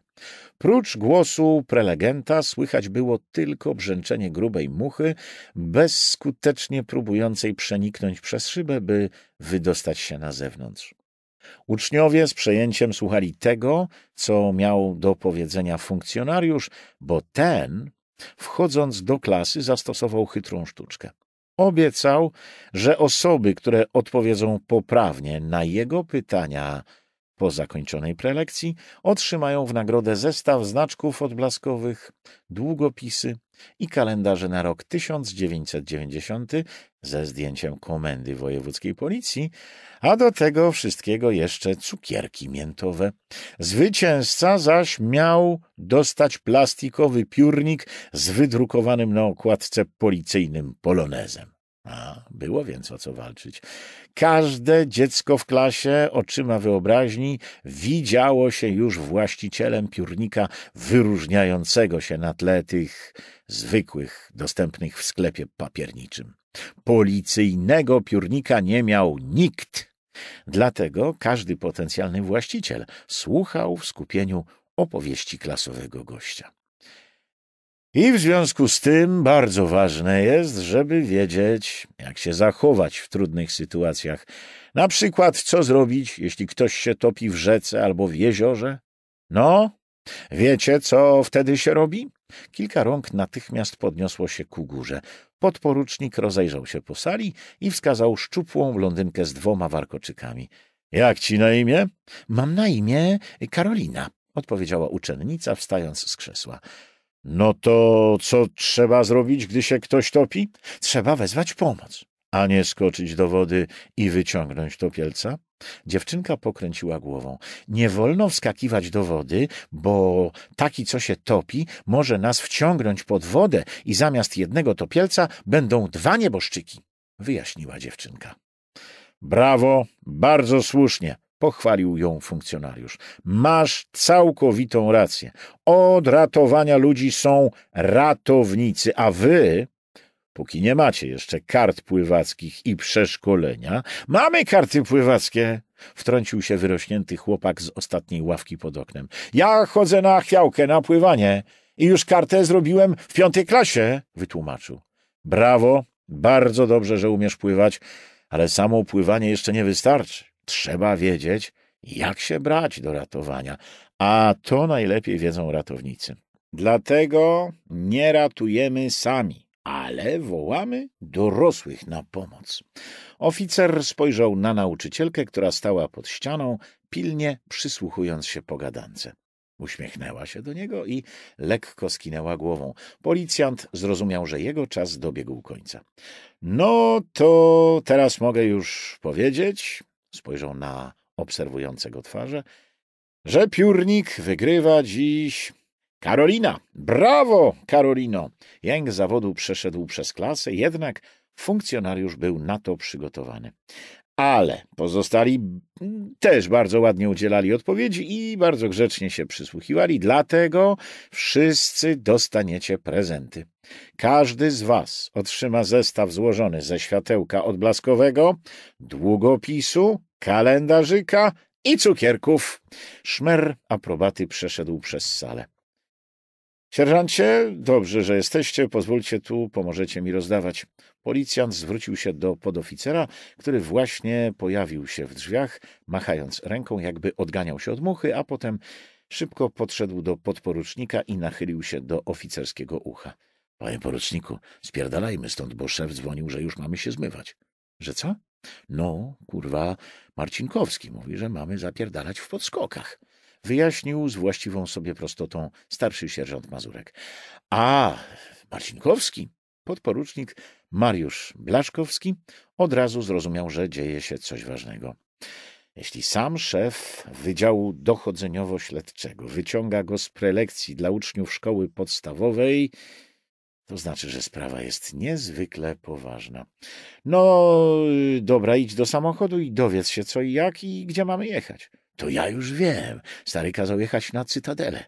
Prócz głosu prelegenta słychać było tylko brzęczenie grubej muchy, bezskutecznie próbującej przeniknąć przez szybę, by wydostać się na zewnątrz. Uczniowie z przejęciem słuchali tego, co miał do powiedzenia funkcjonariusz, bo ten, wchodząc do klasy, zastosował chytrą sztuczkę. Obiecał, że osoby, które odpowiedzą poprawnie na jego pytania po zakończonej prelekcji otrzymają w nagrodę zestaw znaczków odblaskowych, długopisy i kalendarze na rok 1990 ze zdjęciem Komendy Wojewódzkiej Policji, a do tego wszystkiego jeszcze cukierki miętowe. Zwycięzca zaś miał dostać plastikowy piórnik z wydrukowanym na okładce policyjnym polonezem. A było więc o co walczyć. Każde dziecko w klasie oczyma wyobraźni widziało się już właścicielem piórnika wyróżniającego się na tle tych zwykłych, dostępnych w sklepie papierniczym. Policyjnego piórnika nie miał nikt. Dlatego każdy potencjalny właściciel słuchał w skupieniu opowieści klasowego gościa. I w związku z tym bardzo ważne jest, żeby wiedzieć, jak się zachować w trudnych sytuacjach. Na przykład, co zrobić, jeśli ktoś się topi w rzece albo w jeziorze? No, wiecie, co wtedy się robi? Kilka rąk natychmiast podniosło się ku górze. Podporucznik rozejrzał się po sali i wskazał szczupłą blondynkę z dwoma warkoczykami. Jak ci na imię? Mam na imię Karolina, odpowiedziała uczennica, wstając z krzesła. No to co trzeba zrobić, gdy się ktoś topi? Trzeba wezwać pomoc, a nie skoczyć do wody i wyciągnąć topielca. Dziewczynka pokręciła głową. Nie wolno wskakiwać do wody, bo taki, co się topi, może nas wciągnąć pod wodę i zamiast jednego topielca będą dwa nieboszczyki, wyjaśniła dziewczynka. Brawo, bardzo słusznie, Pochwalił ją funkcjonariusz. Masz całkowitą rację. Od ratowania ludzi są ratownicy, a wy, póki nie macie jeszcze kart pływackich i przeszkolenia, mamy karty pływackie. Wtrącił się wyrośnięty chłopak z ostatniej ławki pod oknem. Ja chodzę na chwiałkę, na pływanie i już kartę zrobiłem w piątej klasie, wytłumaczył. Brawo, bardzo dobrze, że umiesz pływać, ale samo pływanie jeszcze nie wystarczy trzeba wiedzieć, jak się brać do ratowania, a to najlepiej wiedzą ratownicy. Dlatego nie ratujemy sami, ale wołamy dorosłych na pomoc. Oficer spojrzał na nauczycielkę, która stała pod ścianą, pilnie przysłuchując się pogadance. Uśmiechnęła się do niego i lekko skinęła głową. Policjant zrozumiał, że jego czas dobiegł końca. No to teraz mogę już powiedzieć, spojrzał na obserwującego twarze, że piórnik wygrywa dziś. Karolina! Brawo, Karolino! Jęk zawodu przeszedł przez klasę, jednak funkcjonariusz był na to przygotowany ale pozostali też bardzo ładnie udzielali odpowiedzi i bardzo grzecznie się przysłuchiwali, dlatego wszyscy dostaniecie prezenty. Każdy z Was otrzyma zestaw złożony ze światełka odblaskowego, długopisu, kalendarzyka i cukierków. Szmer aprobaty przeszedł przez salę. Sierżancie, dobrze, że jesteście. Pozwólcie tu, pomożecie mi rozdawać. Policjant zwrócił się do podoficera, który właśnie pojawił się w drzwiach, machając ręką, jakby odganiał się od muchy, a potem szybko podszedł do podporucznika i nachylił się do oficerskiego ucha. Panie poruczniku, spierdalajmy stąd, bo szef dzwonił, że już mamy się zmywać. Że co? No, kurwa, Marcinkowski mówi, że mamy zapierdalać w podskokach wyjaśnił z właściwą sobie prostotą starszy sierżant Mazurek. A, Marcinkowski, podporucznik Mariusz Blaszkowski od razu zrozumiał, że dzieje się coś ważnego. Jeśli sam szef Wydziału Dochodzeniowo-Śledczego wyciąga go z prelekcji dla uczniów szkoły podstawowej, to znaczy, że sprawa jest niezwykle poważna. No, dobra, idź do samochodu i dowiedz się co i jak i gdzie mamy jechać. To ja już wiem. Stary kazał jechać na cytadelę.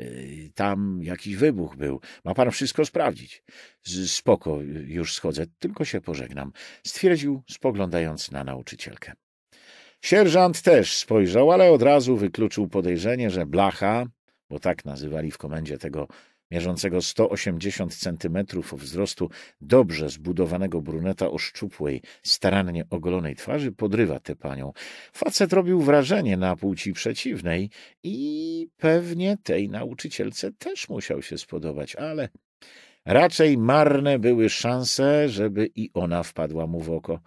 Y, tam jakiś wybuch był. Ma pan wszystko sprawdzić. Spoko, już schodzę, tylko się pożegnam, stwierdził, spoglądając na nauczycielkę. Sierżant też spojrzał, ale od razu wykluczył podejrzenie, że blacha, bo tak nazywali w komendzie tego mierzącego 180 centymetrów wzrostu, dobrze zbudowanego bruneta o szczupłej, starannie ogolonej twarzy podrywa tę panią. Facet robił wrażenie na płci przeciwnej i pewnie tej nauczycielce też musiał się spodobać, ale raczej marne były szanse, żeby i ona wpadła mu w oko.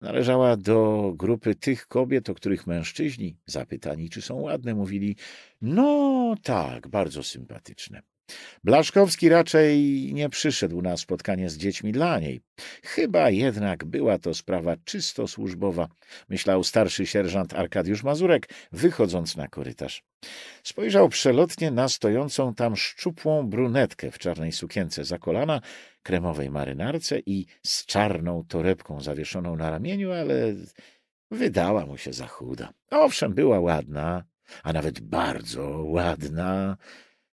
Należała do grupy tych kobiet, o których mężczyźni, zapytani czy są ładne, mówili: No tak, bardzo sympatyczne. Blaszkowski raczej nie przyszedł na spotkanie z dziećmi dla niej. Chyba jednak była to sprawa czysto służbowa, myślał starszy sierżant Arkadiusz Mazurek, wychodząc na korytarz. Spojrzał przelotnie na stojącą tam szczupłą brunetkę w czarnej sukience za kolana, kremowej marynarce i z czarną torebką zawieszoną na ramieniu, ale wydała mu się za chuda. Owszem, była ładna, a nawet bardzo ładna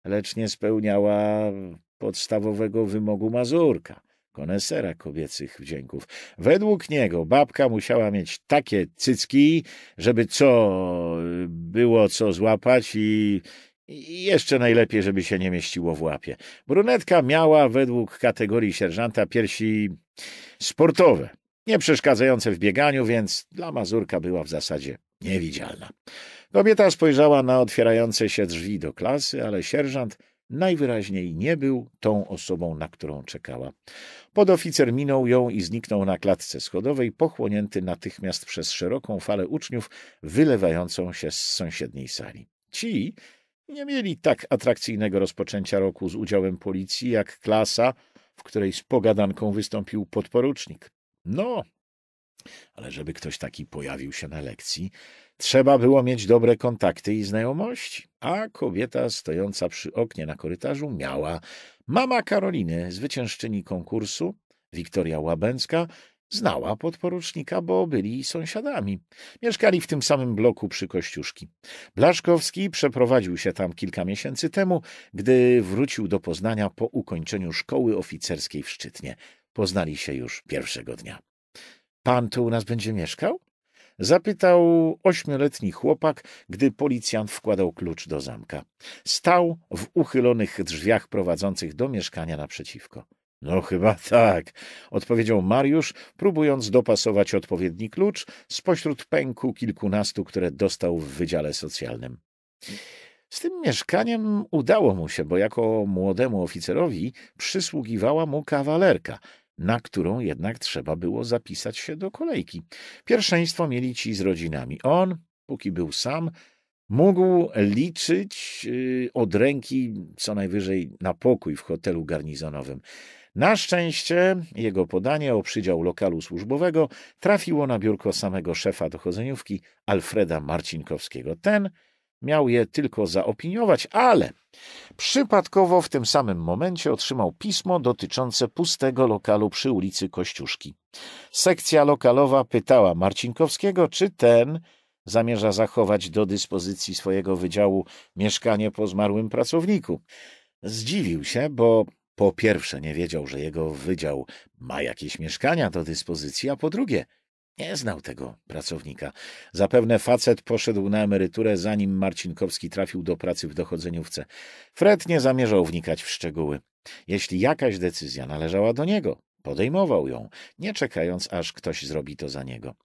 lecz nie spełniała podstawowego wymogu mazurka, konesera kobiecych wdzięków. Według niego babka musiała mieć takie cycki, żeby co y, było co złapać i, i jeszcze najlepiej, żeby się nie mieściło w łapie. Brunetka miała według kategorii sierżanta piersi sportowe, nie przeszkadzające w bieganiu, więc dla Mazurka była w zasadzie niewidzialna. Kobieta spojrzała na otwierające się drzwi do klasy, ale sierżant najwyraźniej nie był tą osobą, na którą czekała. Podoficer minął ją i zniknął na klatce schodowej, pochłonięty natychmiast przez szeroką falę uczniów wylewającą się z sąsiedniej sali. Ci nie mieli tak atrakcyjnego rozpoczęcia roku z udziałem policji jak klasa, w której z pogadanką wystąpił podporucznik. No, ale żeby ktoś taki pojawił się na lekcji, trzeba było mieć dobre kontakty i znajomości. A kobieta stojąca przy oknie na korytarzu miała mama Karoliny, zwyciężczyni konkursu, Wiktoria Łabęcka, Znała podporucznika, bo byli sąsiadami. Mieszkali w tym samym bloku przy Kościuszki. Blaszkowski przeprowadził się tam kilka miesięcy temu, gdy wrócił do Poznania po ukończeniu szkoły oficerskiej w Szczytnie. Poznali się już pierwszego dnia. Pan tu u nas będzie mieszkał? Zapytał ośmioletni chłopak, gdy policjant wkładał klucz do zamka. Stał w uchylonych drzwiach prowadzących do mieszkania naprzeciwko. No chyba tak, odpowiedział Mariusz, próbując dopasować odpowiedni klucz spośród pęku kilkunastu, które dostał w wydziale socjalnym. Z tym mieszkaniem udało mu się, bo jako młodemu oficerowi przysługiwała mu kawalerka, na którą jednak trzeba było zapisać się do kolejki. Pierwszeństwo mieli ci z rodzinami. On, póki był sam, mógł liczyć y, od ręki co najwyżej na pokój w hotelu garnizonowym. Na szczęście jego podanie o przydział lokalu służbowego trafiło na biurko samego szefa dochodzeniówki Alfreda Marcinkowskiego. Ten Miał je tylko zaopiniować, ale przypadkowo w tym samym momencie otrzymał pismo dotyczące pustego lokalu przy ulicy Kościuszki. Sekcja lokalowa pytała Marcinkowskiego, czy ten zamierza zachować do dyspozycji swojego wydziału mieszkanie po zmarłym pracowniku. Zdziwił się, bo po pierwsze nie wiedział, że jego wydział ma jakieś mieszkania do dyspozycji, a po drugie nie znał tego pracownika. Zapewne facet poszedł na emeryturę, zanim Marcinkowski trafił do pracy w dochodzeniówce. Fred nie zamierzał wnikać w szczegóły. Jeśli jakaś decyzja należała do niego, podejmował ją, nie czekając, aż ktoś zrobi to za niego.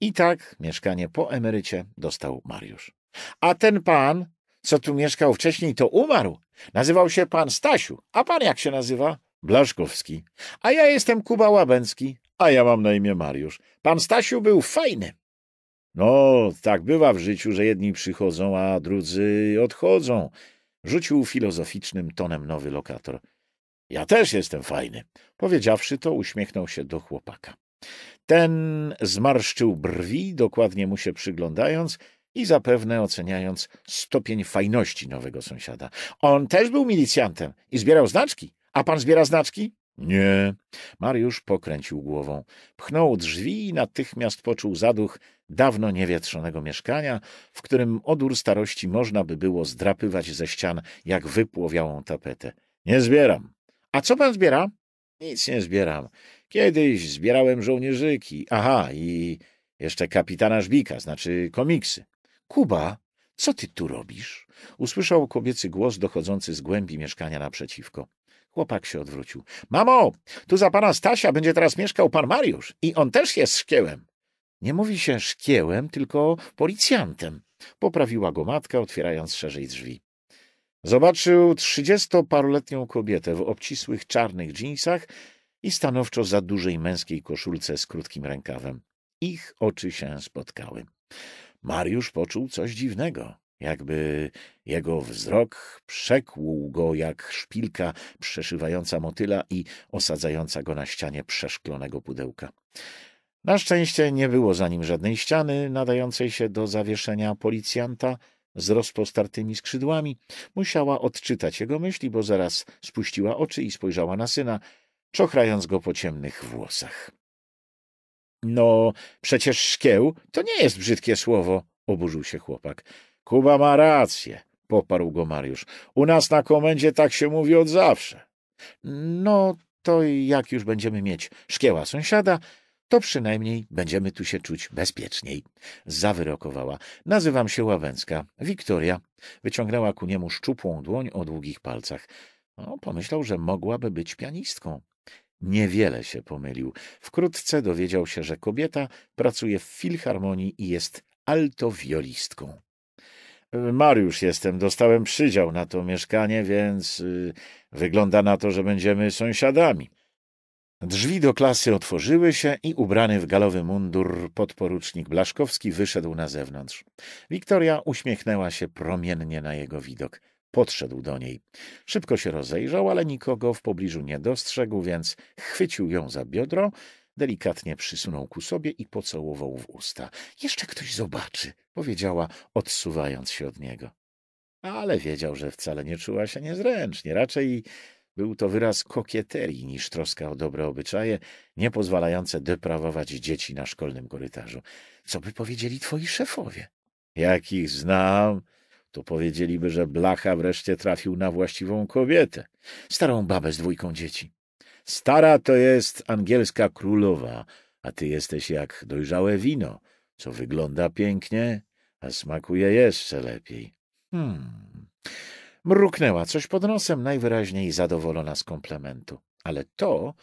I tak mieszkanie po emerycie dostał Mariusz. A ten pan, co tu mieszkał wcześniej, to umarł. Nazywał się pan Stasiu. A pan jak się nazywa? Blaszkowski. A ja jestem Kuba Łabęcki a ja mam na imię Mariusz. Pan Stasiu był fajny. No, tak bywa w życiu, że jedni przychodzą, a drudzy odchodzą. Rzucił filozoficznym tonem nowy lokator. Ja też jestem fajny. Powiedziawszy to, uśmiechnął się do chłopaka. Ten zmarszczył brwi, dokładnie mu się przyglądając i zapewne oceniając stopień fajności nowego sąsiada. On też był milicjantem i zbierał znaczki. A pan zbiera znaczki? Nie. Mariusz pokręcił głową. Pchnął drzwi i natychmiast poczuł zaduch dawno niewietrzonego mieszkania, w którym odór starości można by było zdrapywać ze ścian jak wypłowiałą tapetę. Nie zbieram. A co pan zbiera? Nic nie zbieram. Kiedyś zbierałem żołnierzyki. Aha, i jeszcze kapitana Żbika, znaczy komiksy. Kuba, co ty tu robisz? Usłyszał kobiecy głos dochodzący z głębi mieszkania naprzeciwko. Chłopak się odwrócił. Mamo, tu za pana Stasia będzie teraz mieszkał pan Mariusz i on też jest szkiełem. Nie mówi się szkiełem, tylko policjantem. Poprawiła go matka, otwierając szerzej drzwi. Zobaczył trzydziestoparoletnią kobietę w obcisłych czarnych dżinsach i stanowczo za dużej męskiej koszulce z krótkim rękawem. Ich oczy się spotkały. Mariusz poczuł coś dziwnego. Jakby jego wzrok przekłuł go jak szpilka przeszywająca motyla i osadzająca go na ścianie przeszklonego pudełka. Na szczęście nie było za nim żadnej ściany nadającej się do zawieszenia policjanta z rozpostartymi skrzydłami. Musiała odczytać jego myśli, bo zaraz spuściła oczy i spojrzała na syna, czochrając go po ciemnych włosach. — No, przecież szkieł to nie jest brzydkie słowo — oburzył się chłopak. Kuba ma rację, poparł go Mariusz. U nas na komendzie tak się mówi od zawsze. No to jak już będziemy mieć szkieła sąsiada, to przynajmniej będziemy tu się czuć bezpieczniej. Zawyrokowała. Nazywam się Ławęcka. Wiktoria. Wyciągnęła ku niemu szczupłą dłoń o długich palcach. No, pomyślał, że mogłaby być pianistką. Niewiele się pomylił. Wkrótce dowiedział się, że kobieta pracuje w filharmonii i jest altowiolistką. Mariusz jestem, dostałem przydział na to mieszkanie, więc y, wygląda na to, że będziemy sąsiadami. Drzwi do klasy otworzyły się i ubrany w galowy mundur podporucznik Blaszkowski wyszedł na zewnątrz. Wiktoria uśmiechnęła się promiennie na jego widok. Podszedł do niej. Szybko się rozejrzał, ale nikogo w pobliżu nie dostrzegł, więc chwycił ją za biodro delikatnie przysunął ku sobie i pocałował w usta. Jeszcze ktoś zobaczy, powiedziała, odsuwając się od niego. Ale wiedział, że wcale nie czuła się niezręcznie, raczej był to wyraz kokieterii niż troska o dobre obyczaje, nie pozwalające deprawować dzieci na szkolnym korytarzu. Co by powiedzieli twoi szefowie? Jakich znam, to powiedzieliby, że blacha wreszcie trafił na właściwą kobietę, starą babę z dwójką dzieci. Stara to jest angielska królowa, a ty jesteś jak dojrzałe wino, co wygląda pięknie, a smakuje jeszcze lepiej. Hmm. Mruknęła coś pod nosem, najwyraźniej zadowolona z komplementu. Ale to,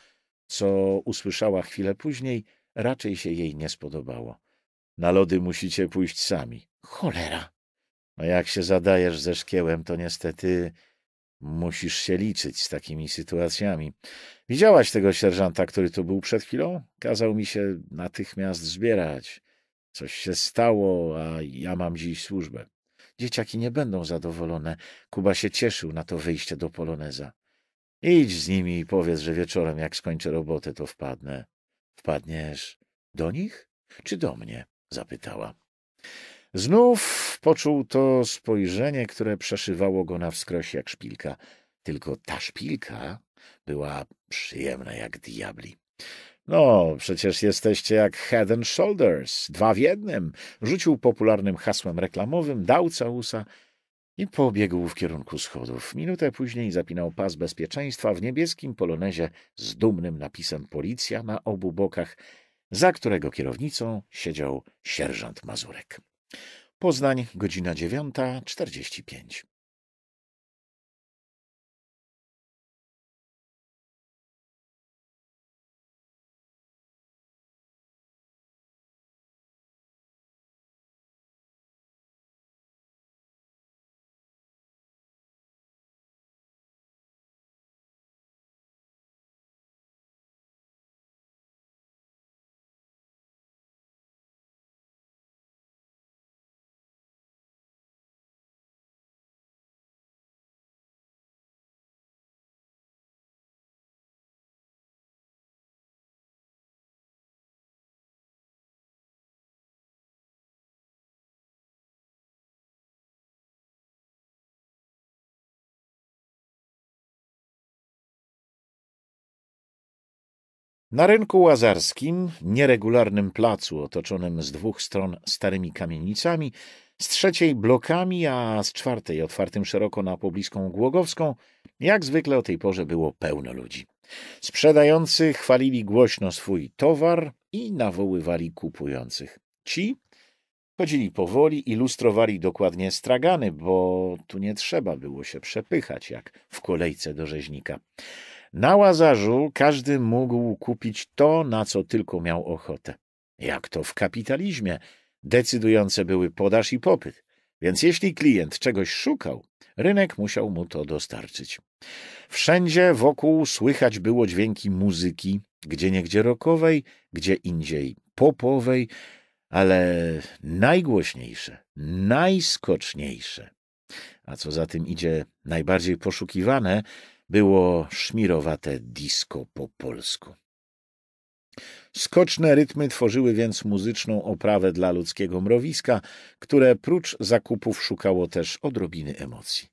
co usłyszała chwilę później, raczej się jej nie spodobało. Na lody musicie pójść sami. Cholera! A jak się zadajesz ze szkiełem, to niestety Musisz się liczyć z takimi sytuacjami. Widziałaś tego sierżanta, który tu był przed chwilą? Kazał mi się natychmiast zbierać. Coś się stało, a ja mam dziś służbę. Dzieciaki nie będą zadowolone. Kuba się cieszył na to wyjście do Poloneza. Idź z nimi i powiedz, że wieczorem, jak skończę robotę, to wpadnę. Wpadniesz do nich czy do mnie? zapytała. Znów poczuł to spojrzenie, które przeszywało go na wskroś jak szpilka. Tylko ta szpilka była przyjemna jak diabli. No, przecież jesteście jak head and shoulders, dwa w jednym. Rzucił popularnym hasłem reklamowym, dał całusa i pobiegł w kierunku schodów. Minutę później zapinał pas bezpieczeństwa w niebieskim polonezie z dumnym napisem policja na obu bokach, za którego kierownicą siedział sierżant Mazurek. Poznań, godzina 9.45. Na rynku łazarskim, nieregularnym placu otoczonym z dwóch stron starymi kamienicami, z trzeciej blokami, a z czwartej otwartym szeroko na pobliską Głogowską, jak zwykle o tej porze było pełno ludzi. Sprzedający chwalili głośno swój towar i nawoływali kupujących. Ci chodzili powoli, ilustrowali dokładnie stragany, bo tu nie trzeba było się przepychać jak w kolejce do rzeźnika. Na łazarzu każdy mógł kupić to, na co tylko miał ochotę. Jak to w kapitalizmie? Decydujące były podaż i popyt. Więc jeśli klient czegoś szukał, rynek musiał mu to dostarczyć. Wszędzie wokół słychać było dźwięki muzyki, gdzie niegdzie rokowej, gdzie indziej popowej, ale najgłośniejsze, najskoczniejsze, a co za tym idzie najbardziej poszukiwane, było szmirowate disco po polsku. Skoczne rytmy tworzyły więc muzyczną oprawę dla ludzkiego mrowiska, które prócz zakupów szukało też odrobiny emocji.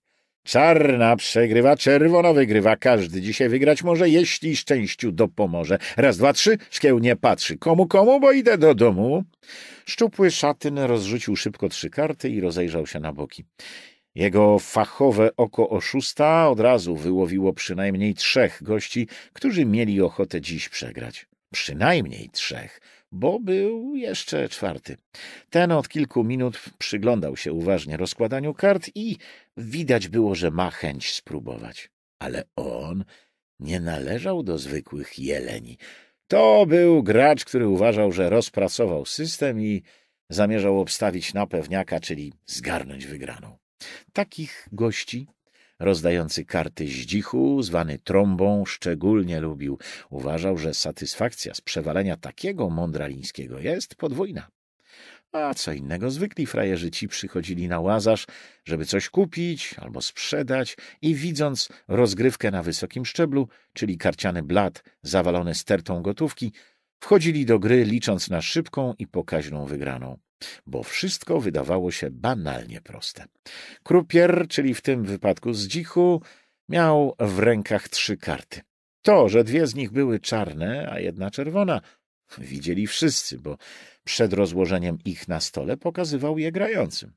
Czarna przegrywa, czerwona wygrywa, każdy dzisiaj wygrać może, jeśli szczęściu dopomoże. Raz, dwa, trzy, szkieł nie patrzy. Komu, komu, bo idę do domu. Szczupły szatyn rozrzucił szybko trzy karty i rozejrzał się na boki. Jego fachowe oko oszusta od razu wyłowiło przynajmniej trzech gości, którzy mieli ochotę dziś przegrać. Przynajmniej trzech, bo był jeszcze czwarty. Ten od kilku minut przyglądał się uważnie rozkładaniu kart i widać było, że ma chęć spróbować. Ale on nie należał do zwykłych jeleni. To był gracz, który uważał, że rozpracował system i zamierzał obstawić na pewniaka, czyli zgarnąć wygraną. Takich gości rozdający karty zdzichu, zwany trąbą, szczególnie lubił. Uważał, że satysfakcja z przewalenia takiego mądralińskiego jest podwójna. A co innego, zwykli frajerzy ci przychodzili na łazarz, żeby coś kupić albo sprzedać i widząc rozgrywkę na wysokim szczeblu, czyli karciany blat zawalony stertą gotówki, wchodzili do gry licząc na szybką i pokaźną wygraną bo wszystko wydawało się banalnie proste. Krupier, czyli w tym wypadku z dzichu, miał w rękach trzy karty. To, że dwie z nich były czarne, a jedna czerwona, widzieli wszyscy, bo przed rozłożeniem ich na stole pokazywał je grającym.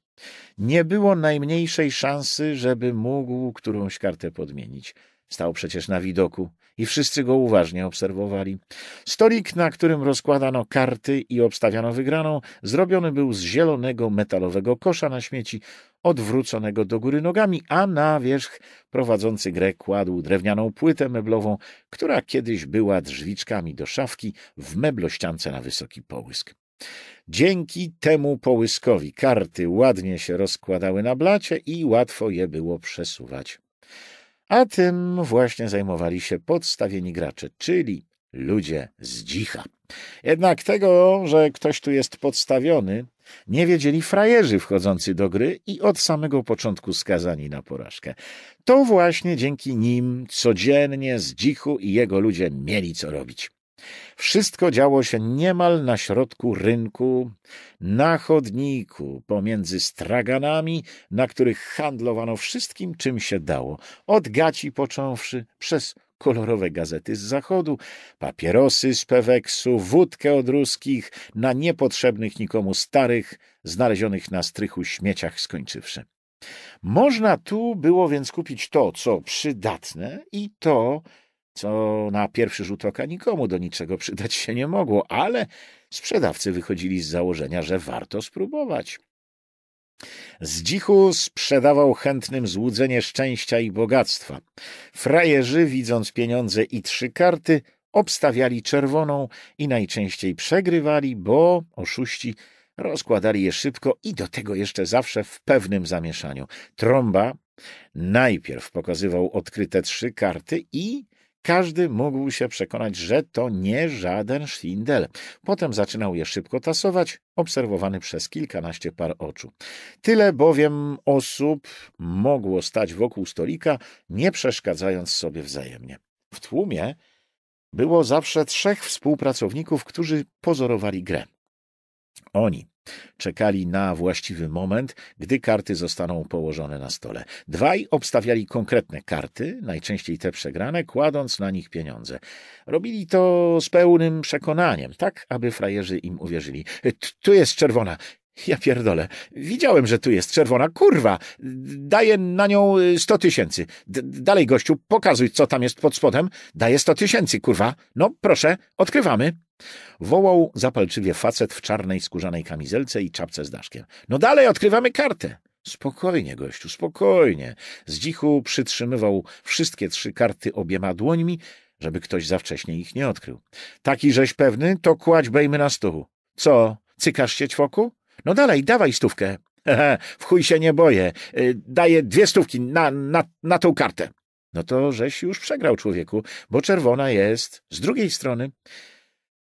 Nie było najmniejszej szansy, żeby mógł którąś kartę podmienić. Stał przecież na widoku i wszyscy go uważnie obserwowali. Stolik, na którym rozkładano karty i obstawiano wygraną, zrobiony był z zielonego metalowego kosza na śmieci, odwróconego do góry nogami, a na wierzch prowadzący grę kładł drewnianą płytę meblową, która kiedyś była drzwiczkami do szafki w meblościance na wysoki połysk. Dzięki temu połyskowi karty ładnie się rozkładały na blacie i łatwo je było przesuwać. A tym właśnie zajmowali się podstawieni gracze, czyli ludzie z dzicha. Jednak tego, że ktoś tu jest podstawiony, nie wiedzieli frajerzy wchodzący do gry i od samego początku skazani na porażkę. To właśnie dzięki nim codziennie z dzichu i jego ludzie mieli co robić. Wszystko działo się niemal na środku rynku, na chodniku, pomiędzy straganami, na których handlowano wszystkim, czym się dało, od gaci począwszy, przez kolorowe gazety z zachodu, papierosy z peweksu, wódkę od ruskich, na niepotrzebnych nikomu starych, znalezionych na strychu śmieciach skończywszy. Można tu było więc kupić to, co przydatne i to, co na pierwszy rzut oka nikomu do niczego przydać się nie mogło, ale sprzedawcy wychodzili z założenia, że warto spróbować. dzichu sprzedawał chętnym złudzenie szczęścia i bogactwa. Frajerzy, widząc pieniądze i trzy karty, obstawiali czerwoną i najczęściej przegrywali, bo oszuści rozkładali je szybko i do tego jeszcze zawsze w pewnym zamieszaniu. Trąba najpierw pokazywał odkryte trzy karty i każdy mógł się przekonać, że to nie żaden szwindel. Potem zaczynał je szybko tasować, obserwowany przez kilkanaście par oczu. Tyle bowiem osób mogło stać wokół stolika, nie przeszkadzając sobie wzajemnie. W tłumie było zawsze trzech współpracowników, którzy pozorowali grę. Oni Czekali na właściwy moment, gdy karty zostaną położone na stole. Dwaj obstawiali konkretne karty, najczęściej te przegrane, kładąc na nich pieniądze. Robili to z pełnym przekonaniem, tak aby frajerzy im uwierzyli. Tu jest czerwona, ja pierdolę. Widziałem, że tu jest czerwona. Kurwa! Daję na nią y, sto tysięcy. Dalej, gościu, pokazuj, co tam jest pod spodem. Daję sto tysięcy, kurwa. No, proszę, odkrywamy. Wołał zapalczywie facet w czarnej skórzanej kamizelce i czapce z daszkiem. No dalej, odkrywamy kartę. Spokojnie, gościu, spokojnie. Z dzichu przytrzymywał wszystkie trzy karty obiema dłońmi, żeby ktoś za wcześnie ich nie odkrył. Taki żeś pewny, to kładź bejmy na stół. Co, cykasz się ćwoku? No dalej, dawaj stówkę. w chuj się nie boję. Y, daję dwie stówki na, na, na tą kartę. No to żeś już przegrał, człowieku, bo czerwona jest z drugiej strony.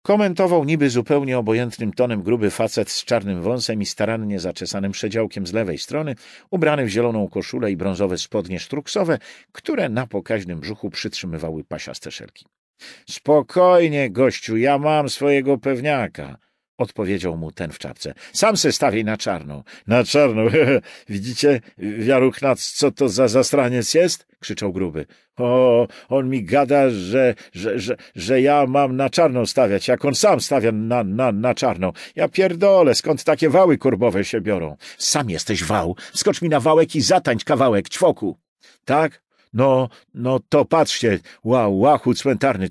Komentował niby zupełnie obojętnym tonem gruby facet z czarnym wąsem i starannie zaczesanym przedziałkiem z lewej strony, ubrany w zieloną koszulę i brązowe spodnie sztruksowe, które na pokaźnym brzuchu przytrzymywały pasiaste szelki. — Spokojnie, gościu, ja mam swojego pewniaka odpowiedział mu ten w czapce. Sam se stawię na czarną. Na czarną. Widzicie, wiaruknac, co to za zastraniec jest? krzyczał gruby. O, on mi gada, że, że, że, że ja mam na czarną stawiać, jak on sam stawia na, na, na czarną. Ja pierdolę, skąd takie wały kurbowe się biorą? Sam jesteś wał. Skocz mi na wałek i zatańcz kawałek ćwoku. Tak, no, no to patrzcie, wow, łachu cmentarny,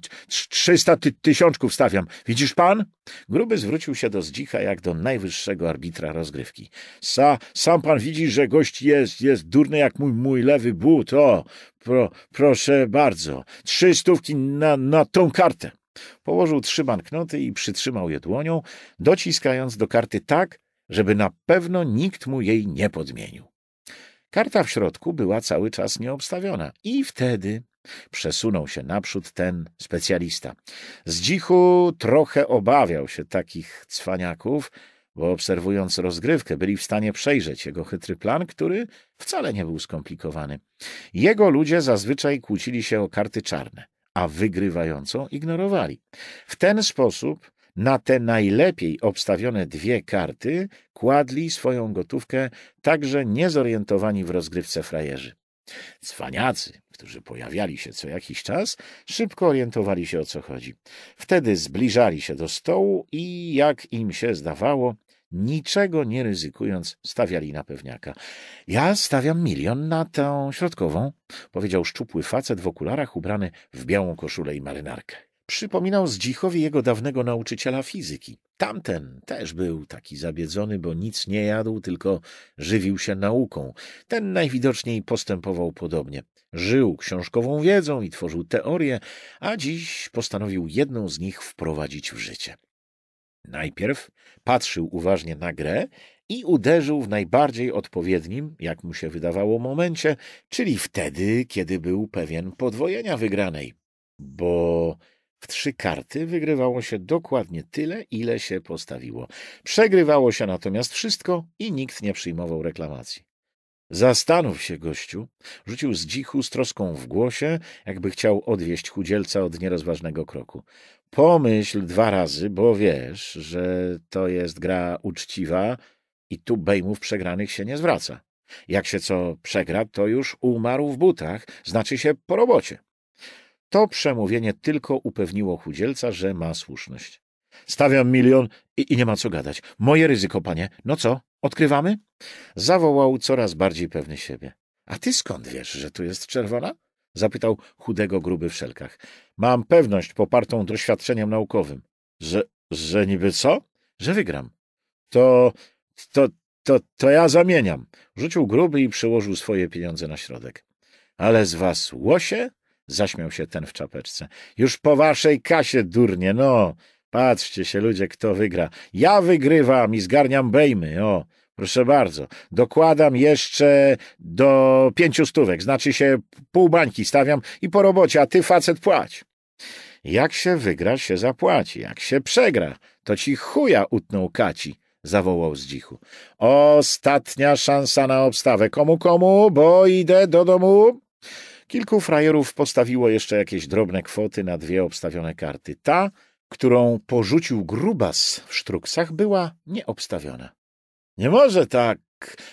trzysta ty tysiączków stawiam. Widzisz pan? Gruby zwrócił się do Zdzicha jak do najwyższego arbitra rozgrywki. Sa, sam pan widzi, że gość jest, jest durny jak mój, mój lewy but. O, pro, proszę bardzo, trzy stówki na, na tą kartę. Położył trzy banknoty i przytrzymał je dłonią, dociskając do karty tak, żeby na pewno nikt mu jej nie podmienił. Karta w środku była cały czas nieobstawiona. I wtedy Przesunął się naprzód ten specjalista. Z dzichu trochę obawiał się takich cwaniaków, bo obserwując rozgrywkę byli w stanie przejrzeć jego chytry plan, który wcale nie był skomplikowany. Jego ludzie zazwyczaj kłócili się o karty czarne, a wygrywającą ignorowali. W ten sposób na te najlepiej obstawione dwie karty kładli swoją gotówkę także niezorientowani w rozgrywce frajerzy. Cwaniacy, którzy pojawiali się co jakiś czas, szybko orientowali się o co chodzi. Wtedy zbliżali się do stołu i, jak im się zdawało, niczego nie ryzykując, stawiali na pewniaka. Ja stawiam milion na tę środkową, powiedział szczupły facet w okularach ubrany w białą koszulę i marynarkę przypominał Zdzichowi jego dawnego nauczyciela fizyki. Tamten też był taki zabiedzony, bo nic nie jadł, tylko żywił się nauką. Ten najwidoczniej postępował podobnie. Żył książkową wiedzą i tworzył teorie, a dziś postanowił jedną z nich wprowadzić w życie. Najpierw patrzył uważnie na grę i uderzył w najbardziej odpowiednim, jak mu się wydawało, momencie, czyli wtedy, kiedy był pewien podwojenia wygranej. Bo w trzy karty wygrywało się dokładnie tyle, ile się postawiło. Przegrywało się natomiast wszystko i nikt nie przyjmował reklamacji. Zastanów się, gościu, rzucił z dzichu z troską w głosie, jakby chciał odwieść chudzielca od nierozważnego kroku. Pomyśl dwa razy, bo wiesz, że to jest gra uczciwa i tu bejmów przegranych się nie zwraca. Jak się co przegra, to już umarł w butach, znaczy się po robocie. To przemówienie tylko upewniło chudzielca, że ma słuszność. Stawiam milion i, i, nie ma co gadać. Moje ryzyko, panie. No co, odkrywamy? Zawołał coraz bardziej pewny siebie. A ty skąd wiesz, że tu jest czerwona? Zapytał chudego gruby w szelkach. Mam pewność popartą doświadczeniem naukowym. Że, że niby co? Że wygram. To, to, to, to ja zamieniam. Rzucił gruby i przyłożył swoje pieniądze na środek. Ale z was łosie? Zaśmiał się ten w czapeczce. Już po waszej kasie, durnie, no. Patrzcie się, ludzie, kto wygra. Ja wygrywam i zgarniam bejmy, o. Proszę bardzo. Dokładam jeszcze do pięciu stówek, znaczy się pół bańki stawiam i po robocie, a ty facet płać. Jak się wygra, się zapłaci. Jak się przegra, to ci chuja utnął kaci zawołał z dzichu. Ostatnia szansa na obstawę. Komu, komu, bo idę do domu. Kilku frajerów postawiło jeszcze jakieś drobne kwoty na dwie obstawione karty. Ta, którą porzucił grubas w sztruksach, była nieobstawiona. Nie może tak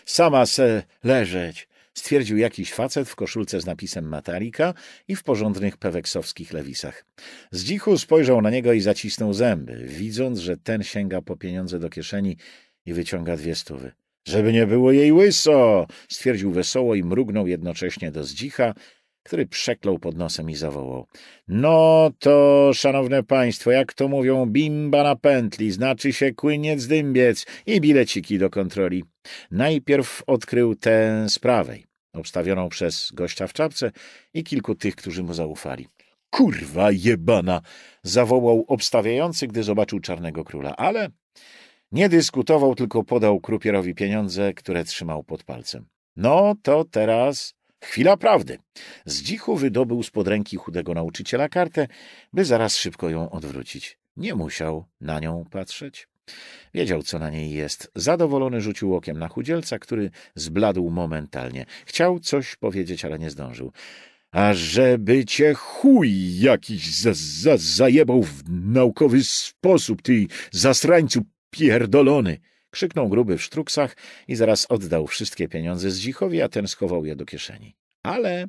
sama se leżeć, stwierdził jakiś facet w koszulce z napisem Matarika i w porządnych peweksowskich lewisach. Z dzichu spojrzał na niego i zacisnął zęby, widząc, że ten sięga po pieniądze do kieszeni i wyciąga dwie stówy. Żeby nie było jej łyso, stwierdził wesoło i mrugnął jednocześnie do zdzicha, który przeklął pod nosem i zawołał. No to, szanowne państwo, jak to mówią, bimba na pętli, znaczy się kłyniec dymbiec i bileciki do kontroli. Najpierw odkrył tę z prawej, obstawioną przez gościa w czapce i kilku tych, którzy mu zaufali. Kurwa jebana! zawołał obstawiający, gdy zobaczył czarnego króla, ale nie dyskutował, tylko podał krupierowi pieniądze, które trzymał pod palcem. No to teraz Chwila prawdy. Z dzichu wydobył spod ręki chudego nauczyciela kartę, by zaraz szybko ją odwrócić. Nie musiał na nią patrzeć. Wiedział, co na niej jest. Zadowolony rzucił okiem na chudzielca, który zbladł momentalnie. Chciał coś powiedzieć, ale nie zdążył. A żeby cię chuj jakiś za, za, zajebał w naukowy sposób, ty zasrańcu pierdolony! Krzyknął gruby w sztruksach i zaraz oddał wszystkie pieniądze z Zdzichowi, a ten schował je do kieszeni. Ale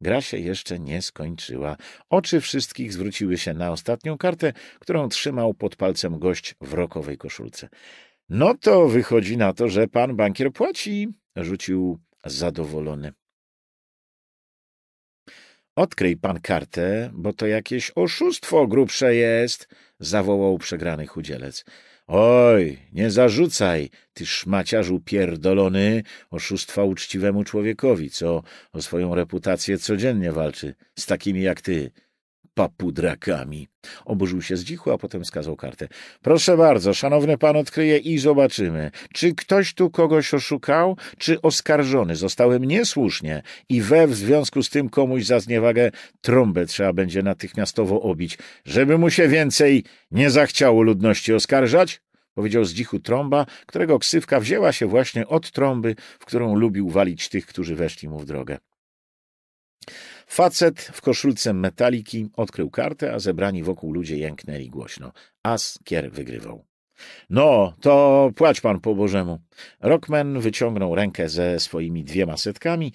gra się jeszcze nie skończyła. Oczy wszystkich zwróciły się na ostatnią kartę, którą trzymał pod palcem gość w rokowej koszulce. No to wychodzi na to, że pan bankier płaci, rzucił zadowolony. Odkryj pan kartę, bo to jakieś oszustwo grubsze jest, zawołał przegrany chudzielec. Oj, nie zarzucaj, ty szmaciarzu pierdolony, oszustwa uczciwemu człowiekowi, co o swoją reputację codziennie walczy, z takimi jak ty papudrakami. Oburzył się zdzichu, a potem skazał kartę. Proszę bardzo, szanowny pan odkryje i zobaczymy. Czy ktoś tu kogoś oszukał, czy oskarżony zostałem niesłusznie i we w związku z tym komuś za zniewagę trąbę trzeba będzie natychmiastowo obić, żeby mu się więcej nie zachciało ludności oskarżać? powiedział z dzichu trąba, którego ksywka wzięła się właśnie od trąby, w którą lubił walić tych, którzy weszli mu w drogę. Facet w koszulce metaliki odkrył kartę, a zebrani wokół ludzie jęknęli głośno. As kier wygrywał. No, to płać pan po Bożemu. Rockman wyciągnął rękę ze swoimi dwiema setkami,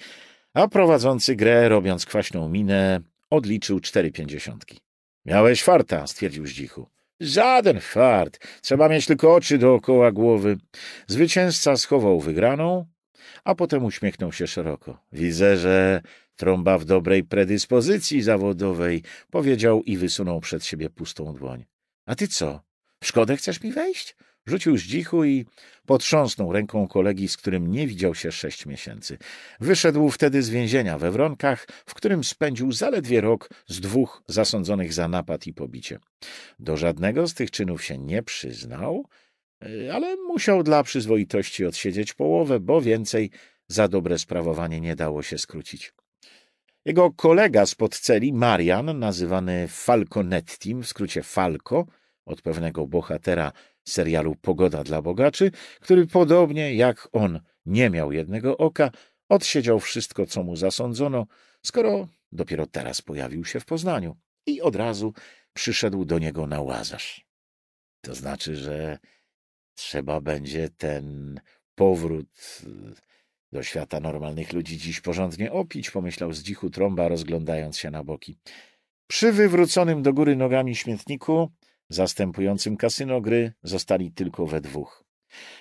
a prowadzący grę, robiąc kwaśną minę, odliczył cztery pięćdziesiątki. Miałeś farta, stwierdził Zdzichu. Żaden fart. Trzeba mieć tylko oczy dookoła głowy. Zwycięzca schował wygraną, a potem uśmiechnął się szeroko. Widzę, że trąba w dobrej predyspozycji zawodowej, powiedział i wysunął przed siebie pustą dłoń. A ty co? szkodę chcesz mi wejść? Rzucił z duchu i potrząsnął ręką kolegi, z którym nie widział się sześć miesięcy. Wyszedł wtedy z więzienia we Wronkach, w którym spędził zaledwie rok z dwóch zasądzonych za napad i pobicie. Do żadnego z tych czynów się nie przyznał, E, ale musiał dla przyzwoitości odsiedzieć połowę, bo więcej za dobre sprawowanie nie dało się skrócić. Jego kolega z podceli, Marian, nazywany Falconettim, w skrócie Falco, od pewnego bohatera serialu Pogoda dla bogaczy, który podobnie jak on nie miał jednego oka, odsiedział wszystko, co mu zasądzono, skoro dopiero teraz pojawił się w Poznaniu i od razu przyszedł do niego na łazarz. To znaczy, że trzeba będzie ten powrót y, do świata normalnych ludzi dziś porządnie opić, pomyślał z dzichu trąba, rozglądając się na boki. Przy wywróconym do góry nogami śmietniku, zastępującym kasyno gry, zostali tylko we dwóch.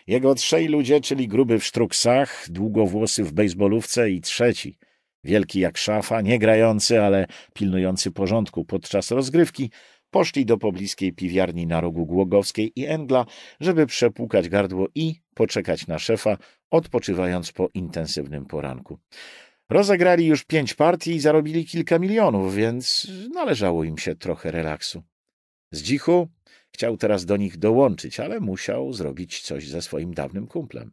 Jego trzej ludzie, czyli gruby w sztruksach, długowłosy w bejsbolówce i trzeci, wielki jak szafa, nie grający, ale pilnujący porządku podczas rozgrywki, poszli do pobliskiej piwiarni na rogu Głogowskiej i Engla, żeby przepłukać gardło i poczekać na szefa, odpoczywając po intensywnym poranku. Rozegrali już pięć partii i zarobili kilka milionów, więc należało im się trochę relaksu. Zdzichu chciał teraz do nich dołączyć, ale musiał zrobić coś ze swoim dawnym kumplem.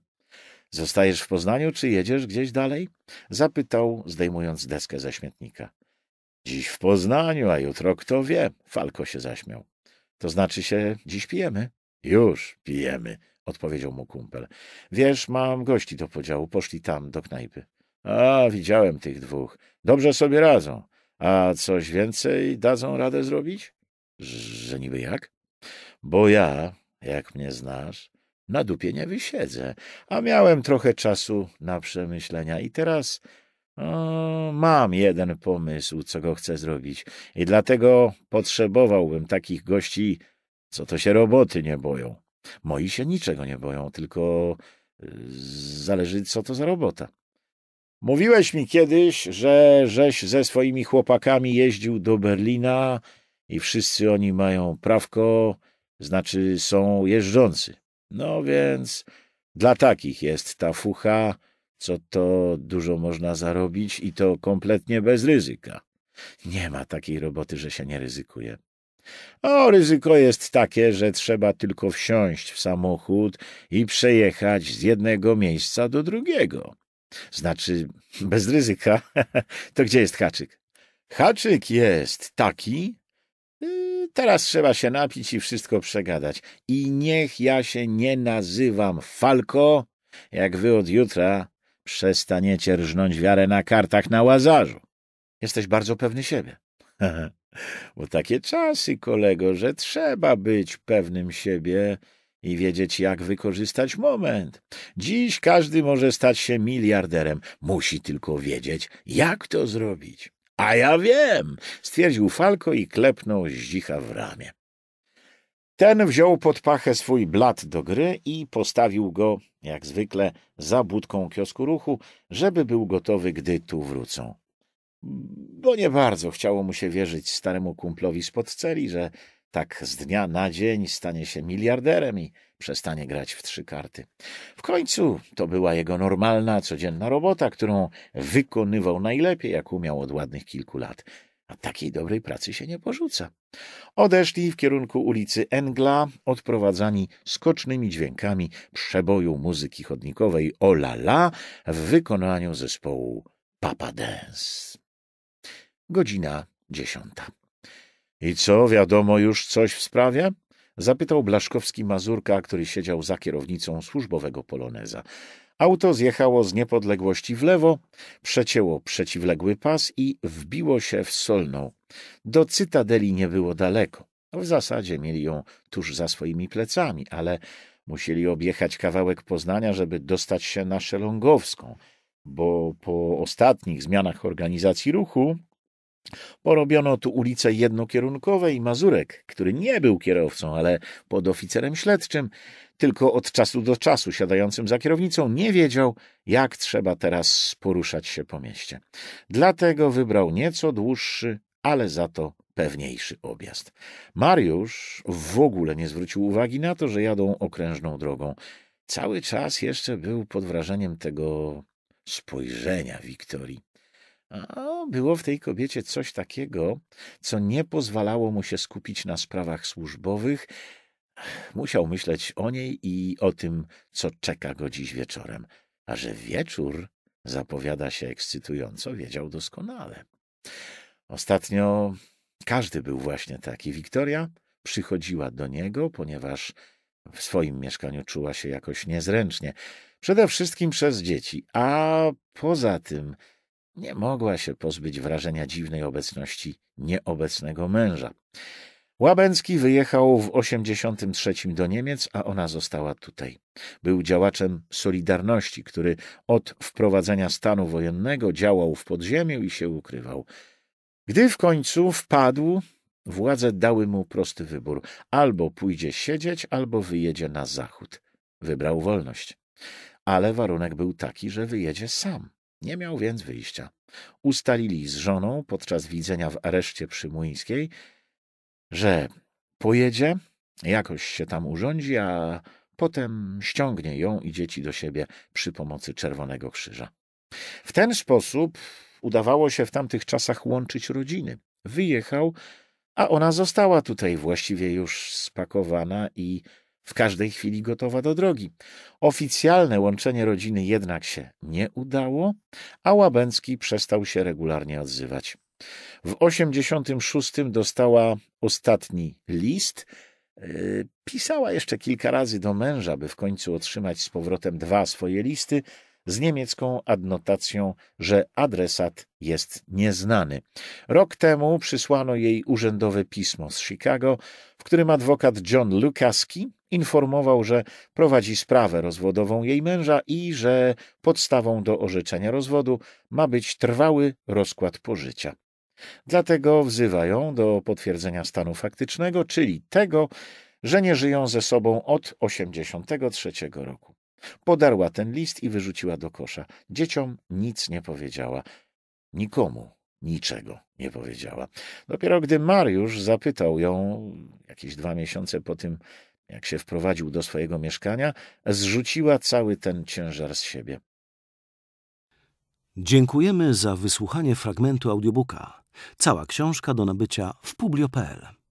Zostajesz w Poznaniu, czy jedziesz gdzieś dalej? Zapytał, zdejmując deskę ze śmietnika. Dziś w Poznaniu, a jutro kto wie. Falko się zaśmiał. To znaczy się, dziś pijemy? Już pijemy, odpowiedział mu kumpel. Wiesz, mam gości do podziału, poszli tam, do knajpy. A, widziałem tych dwóch. Dobrze sobie radzą. A coś więcej dadzą radę zrobić? Że niby jak? Bo ja, jak mnie znasz, na dupie nie wysiedzę, a miałem trochę czasu na przemyślenia i teraz o, no, mam jeden pomysł, co go chcę zrobić i dlatego potrzebowałbym takich gości, co to się roboty nie boją. Moi się niczego nie boją, tylko y, zależy, co to za robota. Mówiłeś mi kiedyś, że żeś ze swoimi chłopakami jeździł do Berlina i wszyscy oni mają prawko, znaczy są jeżdżący. No więc dla takich jest ta fucha, co to dużo można zarobić i to kompletnie bez ryzyka. Nie ma takiej roboty, że się nie ryzykuje. O, ryzyko jest takie, że trzeba tylko wsiąść w samochód i przejechać z jednego miejsca do drugiego. Znaczy, bez ryzyka. to gdzie jest haczyk? Haczyk jest taki. Y, teraz trzeba się napić i wszystko przegadać. I niech ja się nie nazywam Falko, jak wy od jutra przestaniecie rżnąć wiarę na kartach na łazarzu. Jesteś bardzo pewny siebie. Bo takie czasy, kolego, że trzeba być pewnym siebie i wiedzieć, jak wykorzystać moment. Dziś każdy może stać się miliarderem, musi tylko wiedzieć, jak to zrobić. A ja wiem, stwierdził Falko i klepnął Zdzicha w ramię. Ten wziął pod pachę swój blat do gry i postawił go, jak zwykle, za budką kiosku ruchu, żeby był gotowy, gdy tu wrócą. Bo nie bardzo chciało mu się wierzyć staremu kumplowi spod celi, że tak z dnia na dzień stanie się miliarderem i przestanie grać w trzy karty. W końcu to była jego normalna, codzienna robota, którą wykonywał najlepiej, jak umiał od ładnych kilku lat. A takiej dobrej pracy się nie porzuca. Odeszli w kierunku ulicy Engla, odprowadzani skocznymi dźwiękami przeboju muzyki chodnikowej Ola La w wykonaniu zespołu Papa Dance. Godzina dziesiąta. I co, wiadomo już coś w sprawie? Zapytał Blaszkowski Mazurka, który siedział za kierownicą służbowego poloneza. Auto zjechało z niepodległości w lewo, przecięło przeciwległy pas i wbiło się w Solną. Do Cytadeli nie było daleko. W zasadzie mieli ją tuż za swoimi plecami, ale musieli objechać kawałek Poznania, żeby dostać się na Szelongowską, bo po ostatnich zmianach organizacji ruchu Porobiono tu ulice jednokierunkowe i Mazurek, który nie był kierowcą, ale podoficerem śledczym, tylko od czasu do czasu siadającym za kierownicą, nie wiedział, jak trzeba teraz poruszać się po mieście. Dlatego wybrał nieco dłuższy, ale za to pewniejszy objazd. Mariusz w ogóle nie zwrócił uwagi na to, że jadą okrężną drogą. Cały czas jeszcze był pod wrażeniem tego spojrzenia Wiktorii. A było w tej kobiecie coś takiego, co nie pozwalało mu się skupić na sprawach służbowych. Musiał myśleć o niej i o tym, co czeka go dziś wieczorem. A że wieczór zapowiada się ekscytująco, wiedział doskonale. Ostatnio każdy był właśnie taki. Wiktoria przychodziła do niego, ponieważ w swoim mieszkaniu czuła się jakoś niezręcznie. Przede wszystkim przez dzieci, a poza tym nie mogła się pozbyć wrażenia dziwnej obecności nieobecnego męża. Łabęcki wyjechał w 83 do Niemiec, a ona została tutaj. Był działaczem Solidarności, który od wprowadzenia stanu wojennego działał w podziemiu i się ukrywał. Gdy w końcu wpadł, władze dały mu prosty wybór: albo pójdzie siedzieć, albo wyjedzie na zachód. Wybrał wolność. Ale warunek był taki, że wyjedzie sam. Nie miał więc wyjścia. Ustalili z żoną podczas widzenia w areszcie przymuńskiej, że pojedzie, jakoś się tam urządzi, a potem ściągnie ją i dzieci do siebie przy pomocy Czerwonego Krzyża. W ten sposób udawało się w tamtych czasach łączyć rodziny. Wyjechał, a ona została tutaj właściwie już spakowana i w każdej chwili gotowa do drogi. Oficjalne łączenie rodziny jednak się nie udało, a Łabęcki przestał się regularnie odzywać. W 86 dostała ostatni list. Yy, pisała jeszcze kilka razy do męża, by w końcu otrzymać z powrotem dwa swoje listy, z niemiecką adnotacją, że adresat jest nieznany. Rok temu przysłano jej urzędowe pismo z Chicago, w którym adwokat John Lukaski informował, że prowadzi sprawę rozwodową jej męża i że podstawą do orzeczenia rozwodu ma być trwały rozkład pożycia. Dlatego wzywa ją do potwierdzenia stanu faktycznego, czyli tego, że nie żyją ze sobą od 1983 roku. Podarła ten list i wyrzuciła do kosza. Dzieciom nic nie powiedziała. Nikomu niczego nie powiedziała. Dopiero gdy Mariusz zapytał ją, jakieś dwa miesiące po tym, jak się wprowadził do swojego mieszkania, zrzuciła cały ten ciężar z siebie. Dziękujemy za wysłuchanie fragmentu audiobooka. Cała książka do nabycia w publio.pl.